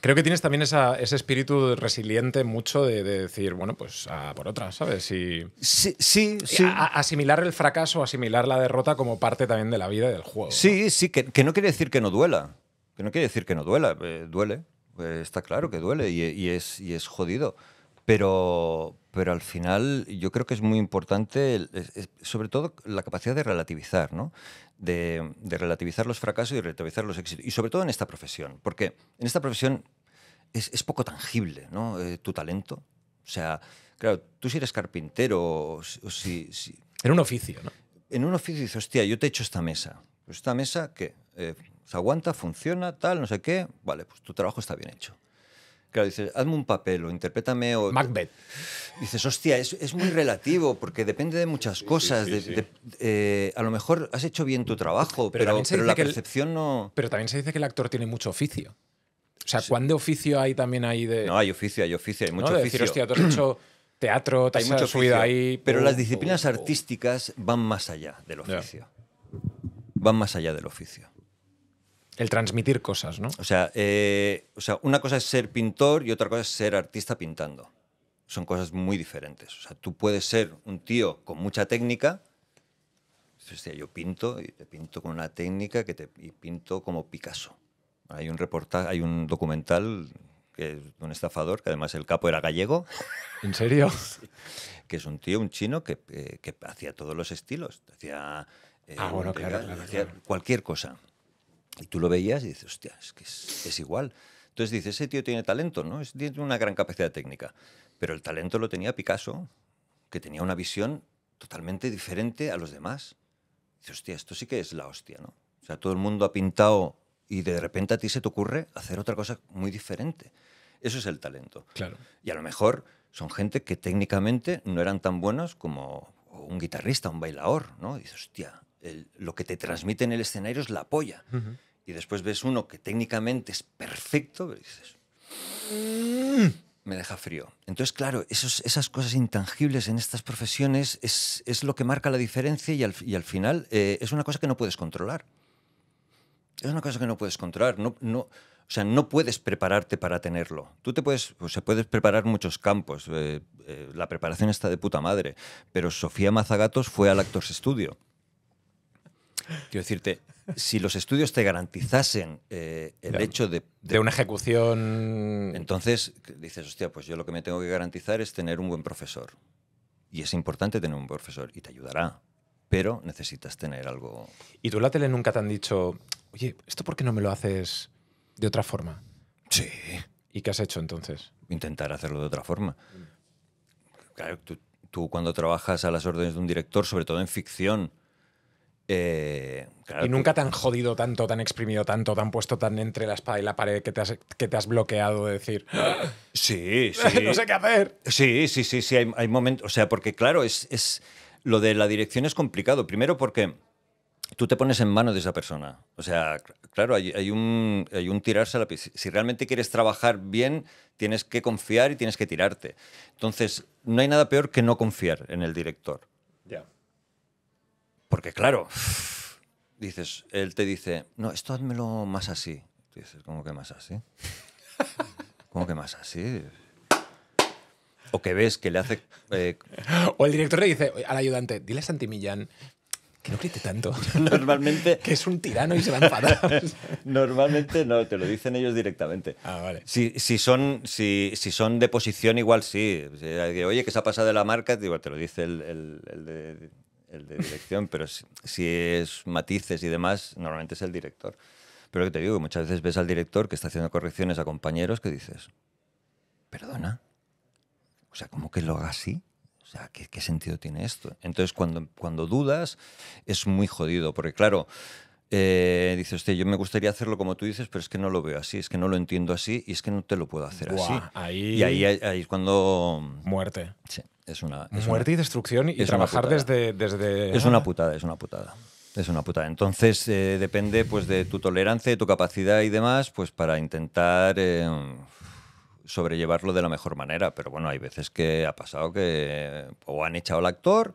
Creo que tienes también ese espíritu resiliente mucho de, decir, bueno, pues a por otra, ¿sabes? Y, sí, sí. asimilar el fracaso, asimilar la derrota como parte también de la vida y del juego. Sí, sí, que, no quiere decir que no duela. Que no quiere decir que no duela. Eh, duele. Eh, está claro que duele es, y es jodido. Pero, pero al final yo creo que es muy importante, sobre todo la capacidad de relativizar, ¿no? de, relativizar los fracasos y relativizar los éxitos, y sobre todo en esta profesión, porque en esta profesión es, poco tangible ¿no? Eh, tu talento. O sea, claro, tú si eres carpintero o, si, En un oficio, ¿no? En un oficio dices, hostia, yo te he hecho esta mesa. Pues esta mesa que eh, se pues aguanta, funciona, tal, no sé qué. Vale, pues tu trabajo está bien hecho dices, hazme un papel o interprétame o... Macbeth. Dices, hostia, es, muy relativo porque depende de muchas cosas. Eh, a lo mejor has hecho bien tu trabajo, pero, la percepción no... Pero también se dice que el actor tiene mucho oficio. O sea, ¿cuán de oficio hay también ahí de...? No, hay oficio, hay oficio, hay mucho oficio. [clears throat] teatro, hay subida ahí... Pero las oh, disciplinas oh, oh". artísticas van más allá del oficio. Van más allá del oficio. El transmitir cosas, ¿no? O sea, eh, o sea, una cosa es ser pintor y otra cosa es ser artista pintando. Son cosas muy diferentes. O sea, tú puedes ser un tío con mucha técnica. Pues, yo pinto y te pinto con una técnica que te y pinto como Picasso. Hay un reportaje, hay un documental que es de un estafador, que además el capo era gallego. [laughs] ¿En serio? [laughs] Que es un tío, un chino, que, eh, hacía todos los estilos. Hacía, eh, ah, hacía cualquier cosa. Y tú lo veías y dices, hostia, es que es, igual. Entonces dices, ese tío tiene talento, ¿no? Es, tiene una gran capacidad técnica. Pero el talento lo tenía Picasso, que tenía una visión totalmente diferente a los demás. Dices, hostia, esto sí que es la hostia, ¿no? O sea, todo el mundo ha pintado y de repente a ti se te ocurre hacer otra cosa muy diferente. Eso es el talento. Claro. Y a lo mejor son gente que técnicamente no eran tan buenos como un guitarrista, un bailador, ¿no? Dices, hostia, lo que te transmite en el escenario es la polla y después ves uno que técnicamente es perfecto, pero dices, mm, me deja frío. Entonces, claro, esas cosas intangibles en estas profesiones es, lo que marca la diferencia y al, final eh, es una cosa que no puedes controlar. Es una cosa que no puedes controlar. No, no, o sea, no puedes prepararte para tenerlo. Tú te puedes, o pues, puedes preparar muchos campos. Eh, eh, la preparación está de puta madre. Pero Sofía Mazagatos fue al Actors Studio. Quiero decirte, si los estudios te garantizasen eh, el hecho de, de, una ejecución. Entonces dices, hostia, pues yo lo que me tengo que garantizar es tener un buen profesor. Y es importante tener un profesor y te ayudará, pero necesitas tener algo. ¿Y tú en la tele nunca te han dicho, oye, ¿esto por qué no me lo haces de otra forma? Sí. ¿Y qué has hecho entonces? Intentar hacerlo de otra forma. Claro, tú cuando trabajas a las órdenes de un director, sobre todo en ficción, eh, y nunca te han jodido tanto, tan exprimido tanto, tan puesto tan entre la espada y la pared que te has, que te has bloqueado de decir. [gasps] Sí, [laughs] sí. no sé qué hacer. Sí, sí, sí, sí. Hay, momentos. O sea, porque claro, es, Lo de la dirección es complicado. Primero porque tú te pones en manos de esa persona. O sea, claro, hay, un, hay un tirarse a la piscina. Si realmente quieres trabajar bien, tienes que confiar y tienes que tirarte. Entonces, no hay nada peor que no confiar en el director. Porque claro, [sighs] dices, él te dice, no, esto házmelo más así. dices, ¿cómo que más así? ¿Cómo que más así? O que ves que le hace... Eh, [laughs] o el director le dice al ayudante, dile a Santi Millán que no grite tanto. [laughs] Normalmente... [laughs] que es un tirano y se va a enfadar. Normalmente no, te lo dicen ellos directamente. Ah, vale. Si, son, si, son de posición, igual sí. Oye, que se ha pasado de la marca, te lo dice el, el, el de el de dirección, pero si, es matices y demás, normalmente es el director. Pero que te digo, muchas veces ves al director que está haciendo correcciones a compañeros que dices, perdona, o sea, ¿cómo que lo haga así? O sea, ¿qué, ¿qué, sentido tiene esto? Entonces, cuando, cuando dudas, es muy jodido, porque claro, eh, dices, hostia, yo me gustaría hacerlo como tú dices, pero es que no lo veo así, es que no lo entiendo así y es que no te lo puedo hacer así. Y ahí, ahí, es cuando... Muerte. Sí, es una... Muerte y destrucción y trabajar desde, desde... Es una ¿eh? putada, es una putada. Es una putada. Entonces eh, depende pues, de tu tolerancia, de tu capacidad y demás, pues para intentar eh, sobrellevarlo de la mejor manera. Pero bueno, hay veces que ha pasado que o han echado al actor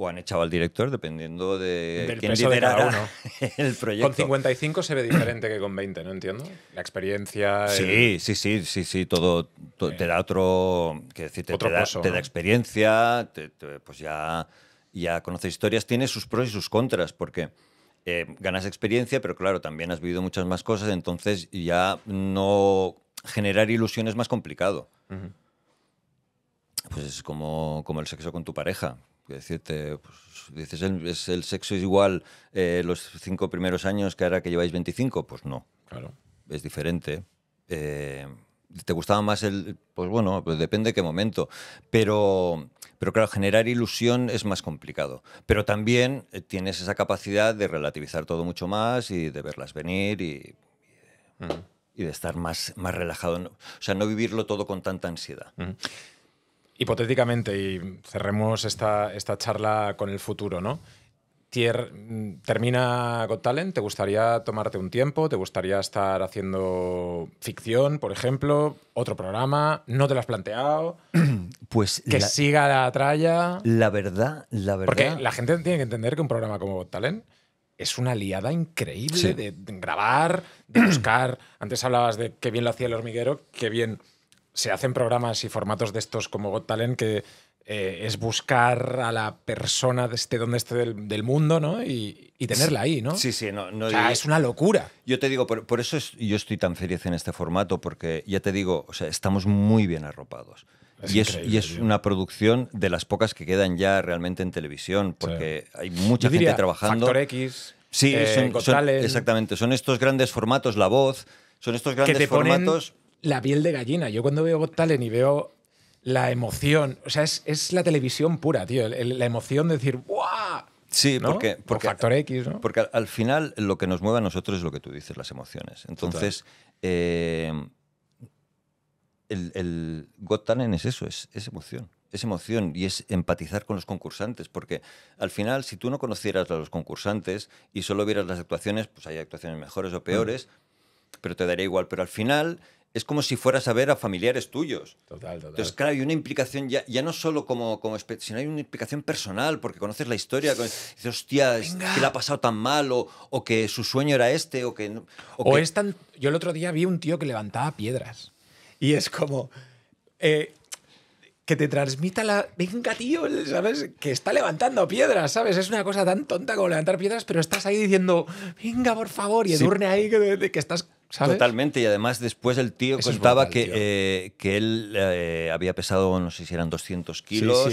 o han echado al director, dependiendo de quién [laughs] el proyecto. Con 55 se ve diferente que con 20, ¿no entiendo? La experiencia. Sí, sí, sí, sí, sí, todo eh. te da otro. Decir, te, otro da, te da, experiencia, pues ya, ya conoces historias. Tiene sus pros y sus contras, porque. Eh, ganas experiencia, pero claro, también has vivido muchas más cosas, entonces ya no generar ilusiones es más complicado. Pues es como, como el sexo con tu pareja decirte, pues, dices, el, es, el sexo es igual eh, los cinco primeros años que ahora que lleváis 25, pues no. Claro. Es diferente. Eh, ¿Te gustaba más el...? Pues bueno, pues depende de qué momento. Pero, pero claro, generar ilusión es más complicado. Pero también eh, tienes esa capacidad de relativizar todo mucho más y de verlas venir y, y, de, estar más, más relajado. O sea, no vivirlo todo con tanta ansiedad. Hipotéticamente, y cerremos esta, esta charla con el futuro, ¿no? Mm, termina Got Talent, ¿te gustaría tomarte un tiempo? ¿Te gustaría estar haciendo ficción, por ejemplo? ¿Otro programa? ¿No te lo has planteado? [clears throat] Pues que siga la tralla. La verdad, la verdad. Porque la gente tiene que entender que un programa como Got Talent es una liada increíble de grabar, de buscar. Antes hablabas de qué bien lo hacía el hormiguero, qué bien se hacen programas y formatos de estos como Got Talent que eh, es buscar a la persona este donde esté del, mundo, ¿no? Y, tenerla ahí, ¿no? Sí, sí, no, es una locura. Yo te digo, por, eso yo estoy tan feliz en este formato, porque ya te digo, o sea, estamos muy bien arropados. y, es, y, es, una producción de las pocas que quedan ya realmente en televisión, porque hay mucha gente trabajando. Factor X. Sí, eh, exactamente. Son estos grandes formatos, La Voz, son estos grandes formatos la piel de gallina. Yo cuando veo Got Talent y veo la emoción, o sea, es, la televisión pura, tío. la emoción de decir, ¡guau! Sí, porque, porque, Por factor X, ¿no? Porque al, final lo que nos mueve a nosotros es lo que tú dices, las emociones. Entonces, eh, el, Got Talent es eso, es, emoción es emoción y es empatizar con los concursantes, porque al final, si tú no conocieras a los concursantes y solo vieras las actuaciones, pues hay actuaciones mejores o peores, mm. pero te daría igual. Pero al final, es como si fueras a ver a familiares tuyos. Total, total. Entonces, claro, hay una implicación ya, no solo como, como sino hay una implicación personal, porque conoces la historia, dices, hostia, ¿qué que le ha pasado tan mal, o, o, que su sueño era este, o que... O, es tan... Yo el otro día vi un tío que levantaba piedras. Y es como... Eh, que te transmita la... Venga, tío, ¿sabes? Que está levantando piedras, ¿sabes? Es una cosa tan tonta como levantar piedras, pero estás ahí diciendo, venga, por favor, y edurne ahí que, que estás Totalmente, y además después el tío contaba que, eh, que él eh, había pesado, no sé si eran 200 kilos.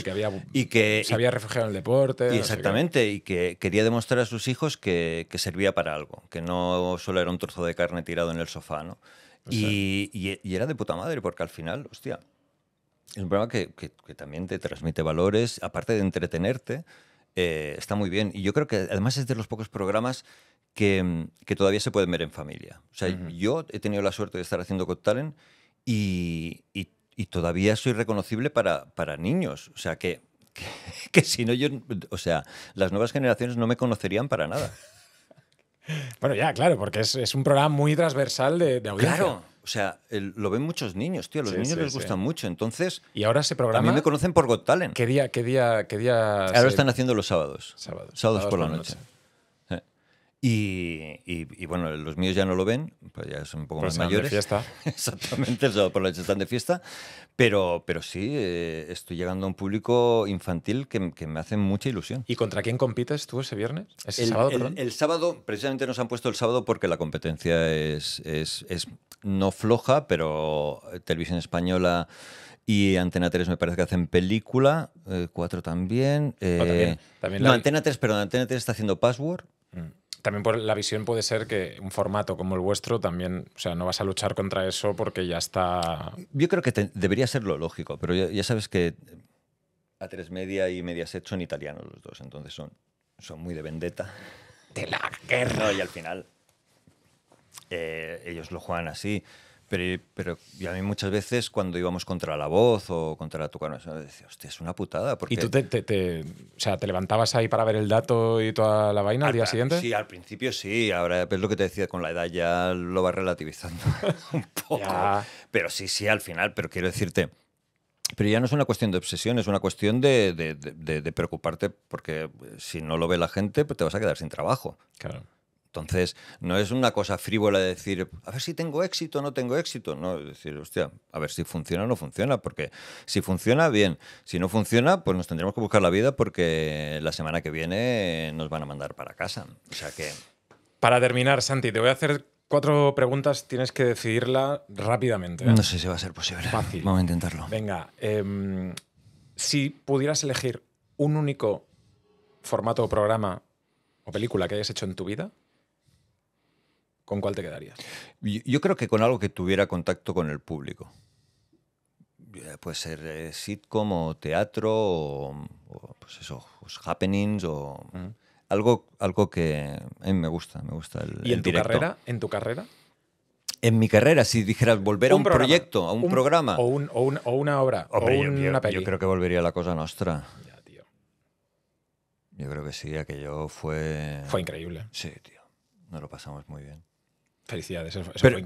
y que, se había refugiado en el deporte. exactamente, y que quería demostrar a sus hijos que, servía para algo, que no solo era un trozo de carne tirado en el sofá, y, era de puta madre, porque al final, hostia, es un programa que, que, también te transmite valores, aparte de entretenerte, eh, está muy bien. Y yo creo que además es de los pocos programas Mm, que, todavía se pueden ver en familia. O sea, yo he tenido la suerte de estar haciendo Got Talent y, todavía soy reconocible para, para niños. O sea, [laughs] que, si no yo... O sea, las nuevas generaciones no me conocerían para nada. [laughs] Bueno, ya, claro, porque es, un programa muy transversal de, audiencia. Claro, o sea, lo ven muchos niños, tío, los niños les gustan mucho, entonces... Y ahora se programa... A mí me conocen por Got Talent. ¿Qué día, qué día, qué día...? Ahora están haciendo los sábados. Sábados. por, la noche. Y, bueno, los míos ya no lo ven, pues ya son un poco pues más mayores. De fiesta. [laughs] Exactamente, el por lo están de fiesta. Pero, pero sí, eh, estoy llegando a un público infantil que, me hace mucha ilusión. ¿Y contra quién compites tú ese viernes? el, sábado, el, sábado, precisamente nos han puesto el sábado porque la competencia es, es, no floja, pero Televisión Española y Antena 3 me parece que hacen película, 4 eh, ah, también. Eh, también, no, Antena 3, perdón, Antena 3 está haciendo Password. Mm también por la visión puede ser que un formato como el vuestro también, o sea, no vas a luchar contra eso porque ya está... Yo creo que debería ser lo lógico, pero ya, sabes que a tres Media y Mediaset son italianos los dos, entonces son, son muy de vendetta. De la guerra. y al final eh, ellos lo juegan así. Pero, a mí muchas veces cuando íbamos contra la voz o contra la tucana, decía, hostia, es una putada. Porque... ¿Y tú te, sea, te levantabas ahí para ver el dato y toda la vaina al, día ah, siguiente? Sí, al principio sí. Ahora es lo que te decía, con la edad ya lo vas relativizando [laughs] un poco. Pero sí, sí, al final. Pero quiero decirte, pero ya no es una cuestión de obsesión, es una cuestión de, de, preocuparte porque si no lo ve la gente, pues te vas a quedar sin trabajo. Claro. Entonces, no es una cosa frívola decir, a ver si tengo éxito o no tengo éxito. No, es decir, hostia, a ver si funciona o no funciona, porque si funciona, bien. Si no funciona, pues nos tendremos que buscar la vida porque la semana que viene nos van a mandar para casa. O sea que. Para terminar, Santi, te voy a hacer cuatro preguntas. Tienes que decidirla rápidamente. ¿eh? No sé si va a ser posible. Fácil. Vamos a intentarlo. Venga, em, si pudieras elegir un único formato o programa o película que hayas hecho en tu vida, ¿Con cuál te quedarías? Yo, creo que con algo que tuviera contacto con el público. Eh, puede ser eh, sitcom o teatro o, pues eso, pues happenings o algo, algo que a mí me gusta, me gusta el ¿Y en tu carrera? ¿En tu carrera? En mi carrera, si dijeras volver a un proyecto, a un, programa. O, una obra, o una yo, creo que volvería a la cosa nuestra. Ya, tío. Yo creo que sí, aquello fue. Fue increíble. Sí, tío. Nos lo pasamos muy bien. Felicidades. pero,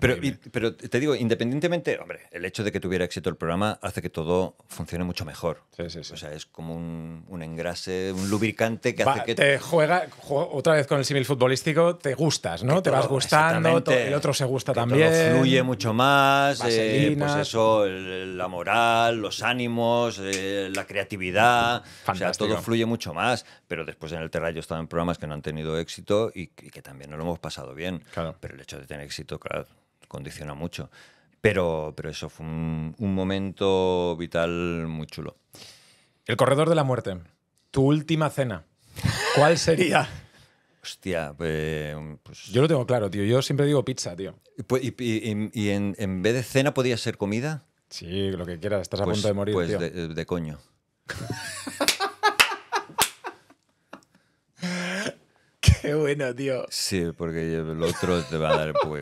pero, te digo, independientemente, hombre, el hecho de que tuviera éxito el programa hace que todo funcione mucho mejor. O sea, es como un, engrase, un lubricante que hace que. Te juega, otra vez con el símil futbolístico, te gustas, ¿no? te vas gustando, el otro se gusta también. fluye mucho más, eh, pues eso, la moral, los ánimos, eh, la creatividad. O sea, todo fluye mucho más. Pero después en el Terrayo yo programas que no han tenido éxito y, que también no lo hemos pasado bien. Claro. Pero el hecho de tener éxito, claro, condiciona mucho. Pero, pero eso fue un, un momento vital muy chulo. El corredor de la muerte, tu última cena, ¿cuál [laughs] sería? Hostia, pues, pues, Yo lo tengo claro, tío. Yo siempre digo pizza, tío. Pues, ¿Y, en, en, vez de cena podía ser comida? Sí, lo que quieras. Estás a pues, punto de morir, pues de coño. [laughs] Qué bueno, tío. Sí, porque el otro te va a dar pues.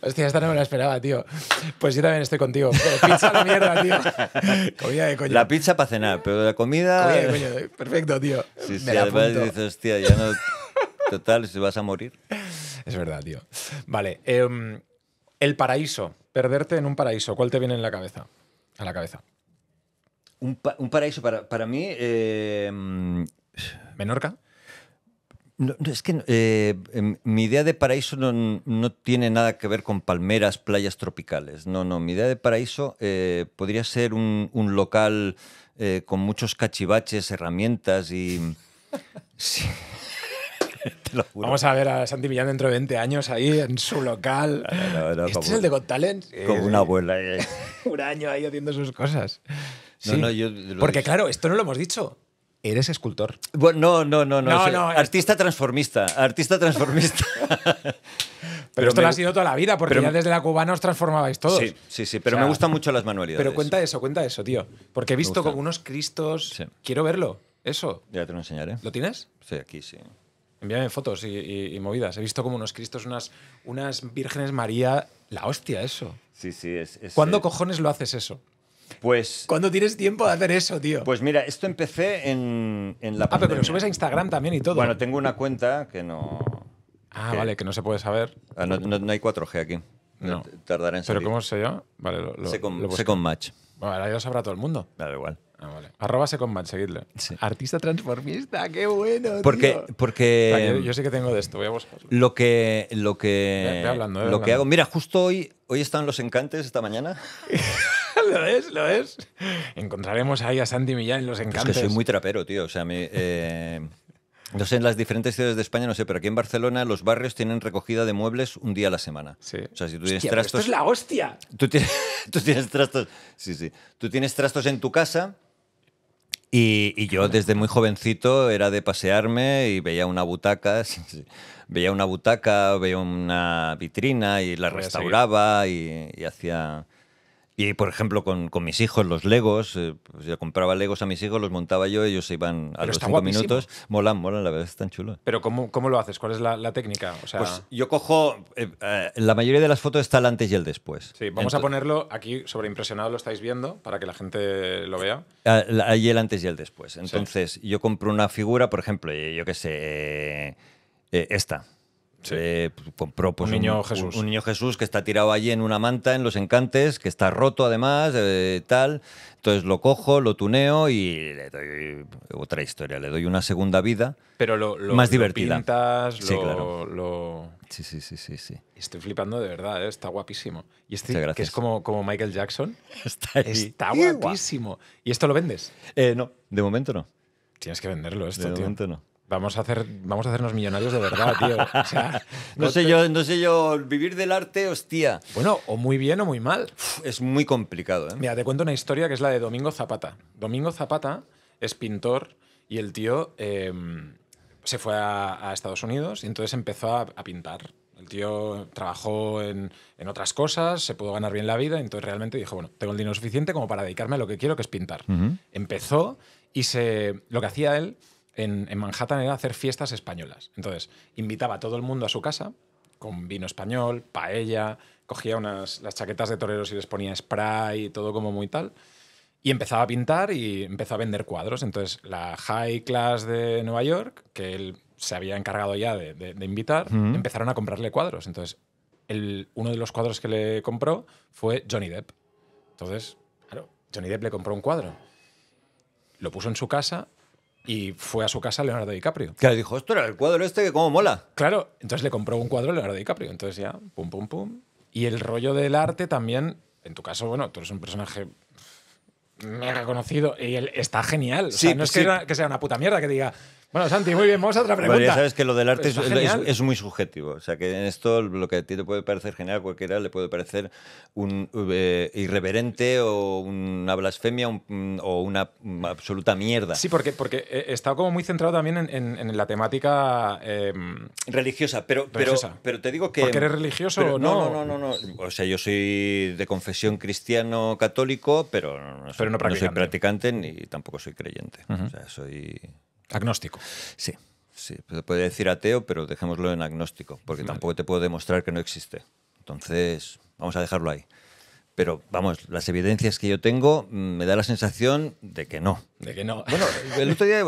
Hostia, esta no me la esperaba, tío. Pues yo también estoy contigo. Pero pizza la mierda, tío. [laughs] Comida de coño. La pizza para cenar, pero la comida. coño. Eh, perfecto, tío. me la dices, hostia, ya no. Total, si vas a morir. Es verdad, tío. Vale. Em, el paraíso. Perderte en un paraíso. ¿Cuál te viene en la cabeza? A la cabeza. Un, paraíso para, para mí. Em, Menorca. No, es que eh, em, mi idea de paraíso no, tiene nada que ver con palmeras, playas tropicales. No, no, mi idea de paraíso eh, podría ser un, local eh, con muchos cachivaches, herramientas y... [laughs] [laughs] Vamos a ver a Santi Millán dentro de 20 años ahí en su local. ¿Este es el de Got Talent? una abuela. [laughs] un año ahí haciendo sus cosas. No, yo Porque claro, esto no lo hemos dicho. Eres escultor. Bueno, no, no, no, no. artista transformista. Artista transformista. [laughs] Pero, esto lo ha sido toda la vida, porque ya desde la cubana os transformabais todos. Sí, sí, sí, pero me gustan mucho las manualidades. Pero cuenta eso, cuenta eso, tío. Porque he visto como unos cristos. Quiero verlo, eso. Ya te lo enseñaré. ¿Lo tienes? Sí, aquí sí. Envíame fotos y, movidas. He visto como unos cristos, unas, unas vírgenes María. La hostia, eso. Sí, sí, es. ¿Cuándo eh, cojones lo haces eso? Pues. ¿Cuándo tienes tiempo de hacer eso, tío? Pues mira, esto empecé en, en la. Ah, pero lo subes a Instagram también y todo. Bueno, tengo una cuenta que no. Ah, vale, que no se puede saber. Ah, no, hay 4G aquí. No. Tardaré. en salir. ¿Pero cómo sé yo? Vale, lo, Match. Bueno, ahora ya lo sabrá todo el mundo. Da igual. Ah, vale. Arroba Secondmatch, seguidle. Artista transformista, qué bueno. Porque, porque yo, sé que tengo de esto, voy a buscarlo. Lo que, lo que, eh, lo que hago, mira, justo hoy, hoy están los encantes esta mañana. [laughs] [laughs] lo es, lo es. Encontraremos ahí a Sandy Millán en los encantos. Yo soy muy trapero, tío. O sea, eh, no sé, en las diferentes ciudades de España, no sé, pero aquí en Barcelona los barrios tienen recogida de muebles un día a la semana. Sí. O sea, si tú tienes trastos. Esto es la hostia. [laughs] Tú tienes, trastos. Sí, sí. Tú tienes trastos en tu casa. Y, yo desde muy jovencito era de pasearme y veía una butaca, [laughs] veía una butaca, veía una vitrina y la restauraba y hacía y por ejemplo, con, mis hijos, los Legos, eh, pues yo compraba Legos a mis hijos, los montaba yo, ellos se iban a los cinco minutos. Molan, molan, la verdad, es tan chulo. Pero ¿cómo, lo haces? ¿Cuál es la, técnica? Pues yo cojo. Eh, eh, la mayoría de las fotos está el antes y el después. Sí, vamos a ponerlo aquí sobre impresionado, lo estáis viendo, para que la gente lo vea. Ah, ahí el antes y el después. Entonces, yo compro una figura, por ejemplo, yo qué sé, esta. Eh, pues, pues, un, niño Jesús. que está tirado allí en una manta en los encantes, que está roto además, eh, tal. Entonces lo cojo, lo tuneo y le doy otra historia, le doy una segunda vida. Pero lo, más divertida. Lo pintas, lo, claro. Sí, sí, Estoy flipando de verdad, ¿eh? está guapísimo. Y este que es como, como Michael Jackson. [laughs] está, guapísimo. ¿Y esto lo vendes? no, de momento no. Tienes que venderlo esto, De momento no. Vamos a, hacer, vamos a hacernos millonarios de verdad, tío. [laughs] no, sé yo, no sé yo, vivir del arte, hostia. Bueno, o muy bien o muy mal. es muy complicado, ¿eh? Mira, te cuento una historia que es la de Domingo Zapata. Domingo Zapata es pintor y el tío em, se fue a, Estados Unidos y entonces empezó a, pintar. El tío trabajó en, en, otras cosas, se pudo ganar bien la vida, entonces realmente dijo, bueno, tengo el dinero suficiente como para dedicarme a lo que quiero, que es pintar. Empezó y se, lo que hacía él en, Manhattan era hacer fiestas españolas. Entonces, invitaba a todo el mundo a su casa con vino español, paella, cogía unas, las chaquetas de toreros y les ponía spray y todo como muy tal. Y empezaba a pintar y empezó a vender cuadros. Entonces, la high class de Nueva York, que él se había encargado ya de, invitar, empezaron a comprarle cuadros. Entonces, uno de los cuadros que le compró fue Johnny Depp. Entonces, Johnny Depp le compró un cuadro. Lo puso en su casa y fue a su casa Leonardo DiCaprio. Que le dijo, esto era el cuadro este que cómo mola. Claro, entonces le compró un cuadro a Leonardo DiCaprio. Entonces ya, pum, pum, pum. Y el rollo del arte también, en tu caso, bueno, tú eres un personaje mega conocido y él está genial. sí, no pues es que, sea una puta mierda que diga, bueno, Santi, muy bien, vamos a otra pregunta. ya sabes que lo del arte es, muy subjetivo. O sea, que en esto lo que a ti te puede parecer genial, cualquiera le puede parecer un eh, irreverente o una blasfemia mm, o una mm, absoluta mierda. Sí, porque, porque he eh, estado como muy centrado también en, la temática em, religiosa, pero, Pero, te digo que... ¿Porque eres religioso o no? No, no, no, no. O sea, yo soy de confesión cristiano católico, pero no soy, practicante ni tampoco soy creyente. O sea, soy Agnóstico. Sí. Sí, puede decir ateo, pero dejémoslo en agnóstico, porque tampoco te puedo demostrar que no existe. Entonces, vamos a dejarlo ahí. Pero vamos, las evidencias que yo tengo mm, me da la sensación de que no. De que no. [laughs] Bueno, el otro día,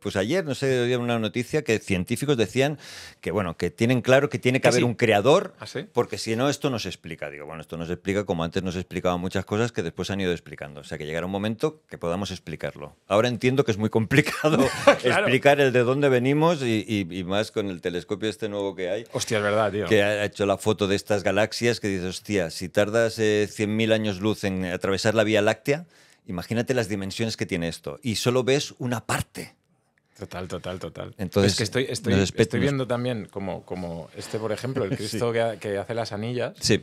pues ayer, no sé, oí una noticia que científicos decían que, bueno, que tienen claro que tiene que, haber un creador, ah, porque si no, esto no se explica. Digo, bueno, esto no se explica como antes nos explicaban muchas cosas que después han ido explicando. O sea, que llegará un momento que podamos explicarlo. Ahora entiendo que es muy complicado [laughs] [laughs] explicar el de dónde venimos y, más con el telescopio este nuevo que hay. Hostia, es verdad, tío. Que ha hecho la foto de estas galaxias que dices, hostia, si tardas... Eh, 100.000 años luz en atravesar la Vía Láctea, imagínate las dimensiones que tiene esto. Y solo ves una parte. Total, total, total. Entonces, estoy, estoy, viendo también como, como este, por ejemplo, el [laughs] Cristo que, hace las anillas. Sí.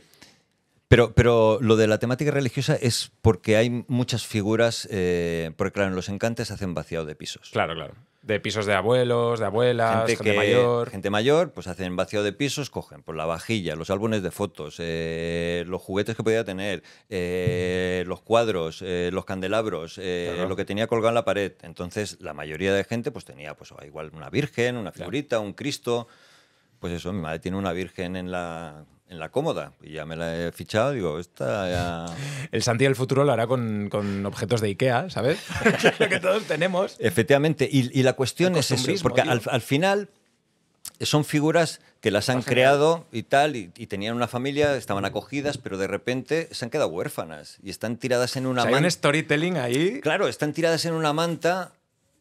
Pero, pero lo de la temática religiosa es porque hay muchas figuras, eh, porque claro, en los encantes hacen vaciado de pisos. Claro, claro de pisos de abuelos, de abuelas, gente, mayor. Gente mayor, pues hacen vacío de pisos, cogen por la vajilla, los álbumes de fotos, eh, los juguetes que podía tener, eh, los cuadros, eh, los candelabros, lo que tenía colgado en la pared. Entonces, la mayoría de gente pues tenía pues igual una virgen, una figurita, un Cristo. Pues eso, mi madre tiene una virgen en la en la cómoda. Y ya me la he fichado, digo, esta ya... [laughs] El Santi del futuro lo hará con, objetos de Ikea, ¿sabes? [laughs] lo que todos tenemos. Efectivamente, y, la cuestión es eso, porque al, final son figuras que las han creado y tal, y, tenían una familia, estaban acogidas, pero de repente se han quedado huérfanas y están tiradas en una manta. Hay un storytelling ahí. Claro, están tiradas en una manta,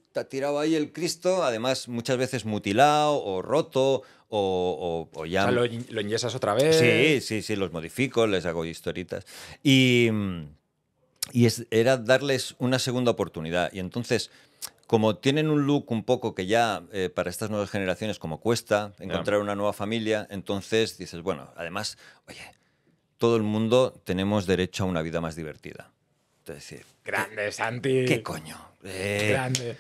está tirado ahí el Cristo, además muchas veces mutilado o roto o, ya... lo, lo, otra vez. Sí, sí, sí, los modifico, les hago historitas. Y, y es, era darles una segunda oportunidad. Y entonces como tienen un look un poco que ya eh, para estas nuevas generaciones como cuesta encontrar una nueva familia, entonces dices, bueno, además, oye, todo el mundo tenemos derecho a una vida más divertida decir Grande, Santi. ¿Qué coño? Eh, Grande.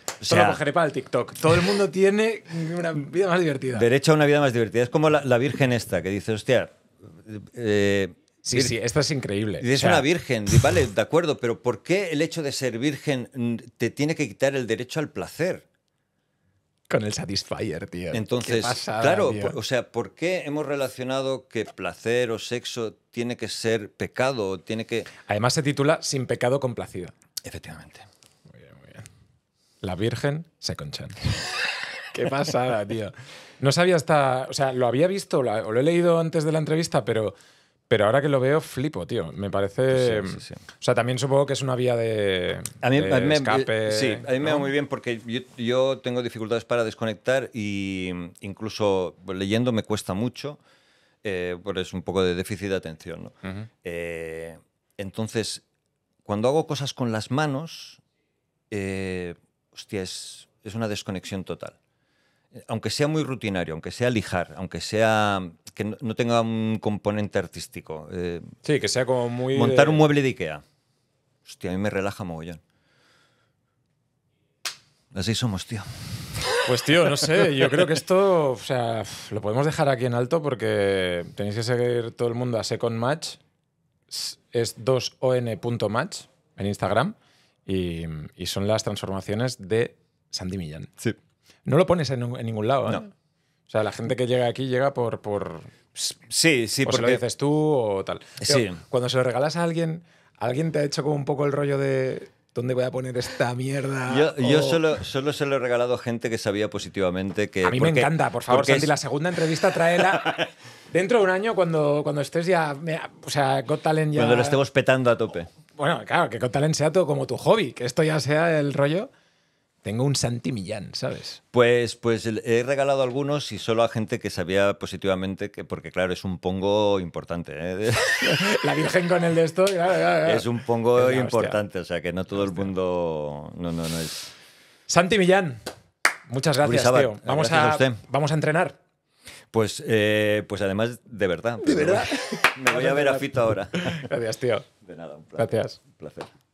para el TikTok. Todo el mundo tiene una vida más divertida. Derecho a una vida más divertida. Es como la, virgen esta que dice, hostia. Eh, sí, sí, esta es increíble. Es una virgen, vale, de acuerdo, pero ¿por qué el hecho de ser virgen te tiene que quitar el derecho al placer? Con el Satisfyer, tío. Entonces, claro, o sea, ¿por qué hemos relacionado que placer o sexo tiene que ser pecado? O tiene que... Además se titula Sin pecado complacido. Efectivamente. Muy bien, muy bien. La Virgen se conchan. [laughs] qué pasada, tío. No sabía hasta, o sea, lo había visto o lo he leído antes de la entrevista, pero pero ahora que lo veo, flipo, tío. Me parece. O sea, también supongo que es una vía de. escape, eh, Sí, a mí me va muy bien porque yo, tengo dificultades para desconectar y incluso leyendo me cuesta mucho. Eh, pues es un poco de déficit de atención. ¿no? Eh, entonces, cuando hago cosas con las manos, eh, hostia, es una desconexión total. Eh, aunque sea muy rutinario, aunque sea lijar, aunque sea que no, tenga un componente artístico. Eh, sí, que sea como muy... Montar un mueble de Ikea. Hostia, a mí me relaja mogollón. Así somos, tío. Pues tío, no sé, yo creo que esto, o sea, lo podemos dejar aquí en alto porque tenéis que seguir todo el mundo a Second Match, es 2on.match en Instagram y, y son las transformaciones de Sandy Millán. Sí. No lo pones en, ningún lado, ¿eh? No. O sea, la gente que llega aquí llega por. por sí, sí, por porque... lo dices tú o tal. sí. Cuando se lo regalas a alguien, ¿alguien te ha hecho como un poco el rollo de. ¿Dónde voy a poner esta mierda? Yo, solo, solo se lo he regalado a gente que sabía positivamente que... A mí me encanta, por favor, Santi, la segunda entrevista tráela [laughs] dentro de un año cuando, cuando estés ya... O sea, Got Talent ya... Cuando lo estemos petando a tope. Bueno, claro, que Got Talent sea todo como tu hobby, que esto ya sea el rollo... Tengo un Santi Millán, ¿sabes? Pues, pues he regalado algunos y solo a gente que sabía positivamente, que, porque claro, es un pongo importante. ¿eh? [laughs] La Virgen con el de esto, Es un pongo importante, o sea que no todo el mundo. No, no, no es. Santi Millán, muchas gracias, tío. Vamos, a, vamos a entrenar. Pues, eh, pues además, de verdad. De verdad. [laughs] Me voy a ver a Fito ahora. [laughs] Gracias, tío. De nada, un placer. Gracias. Un placer.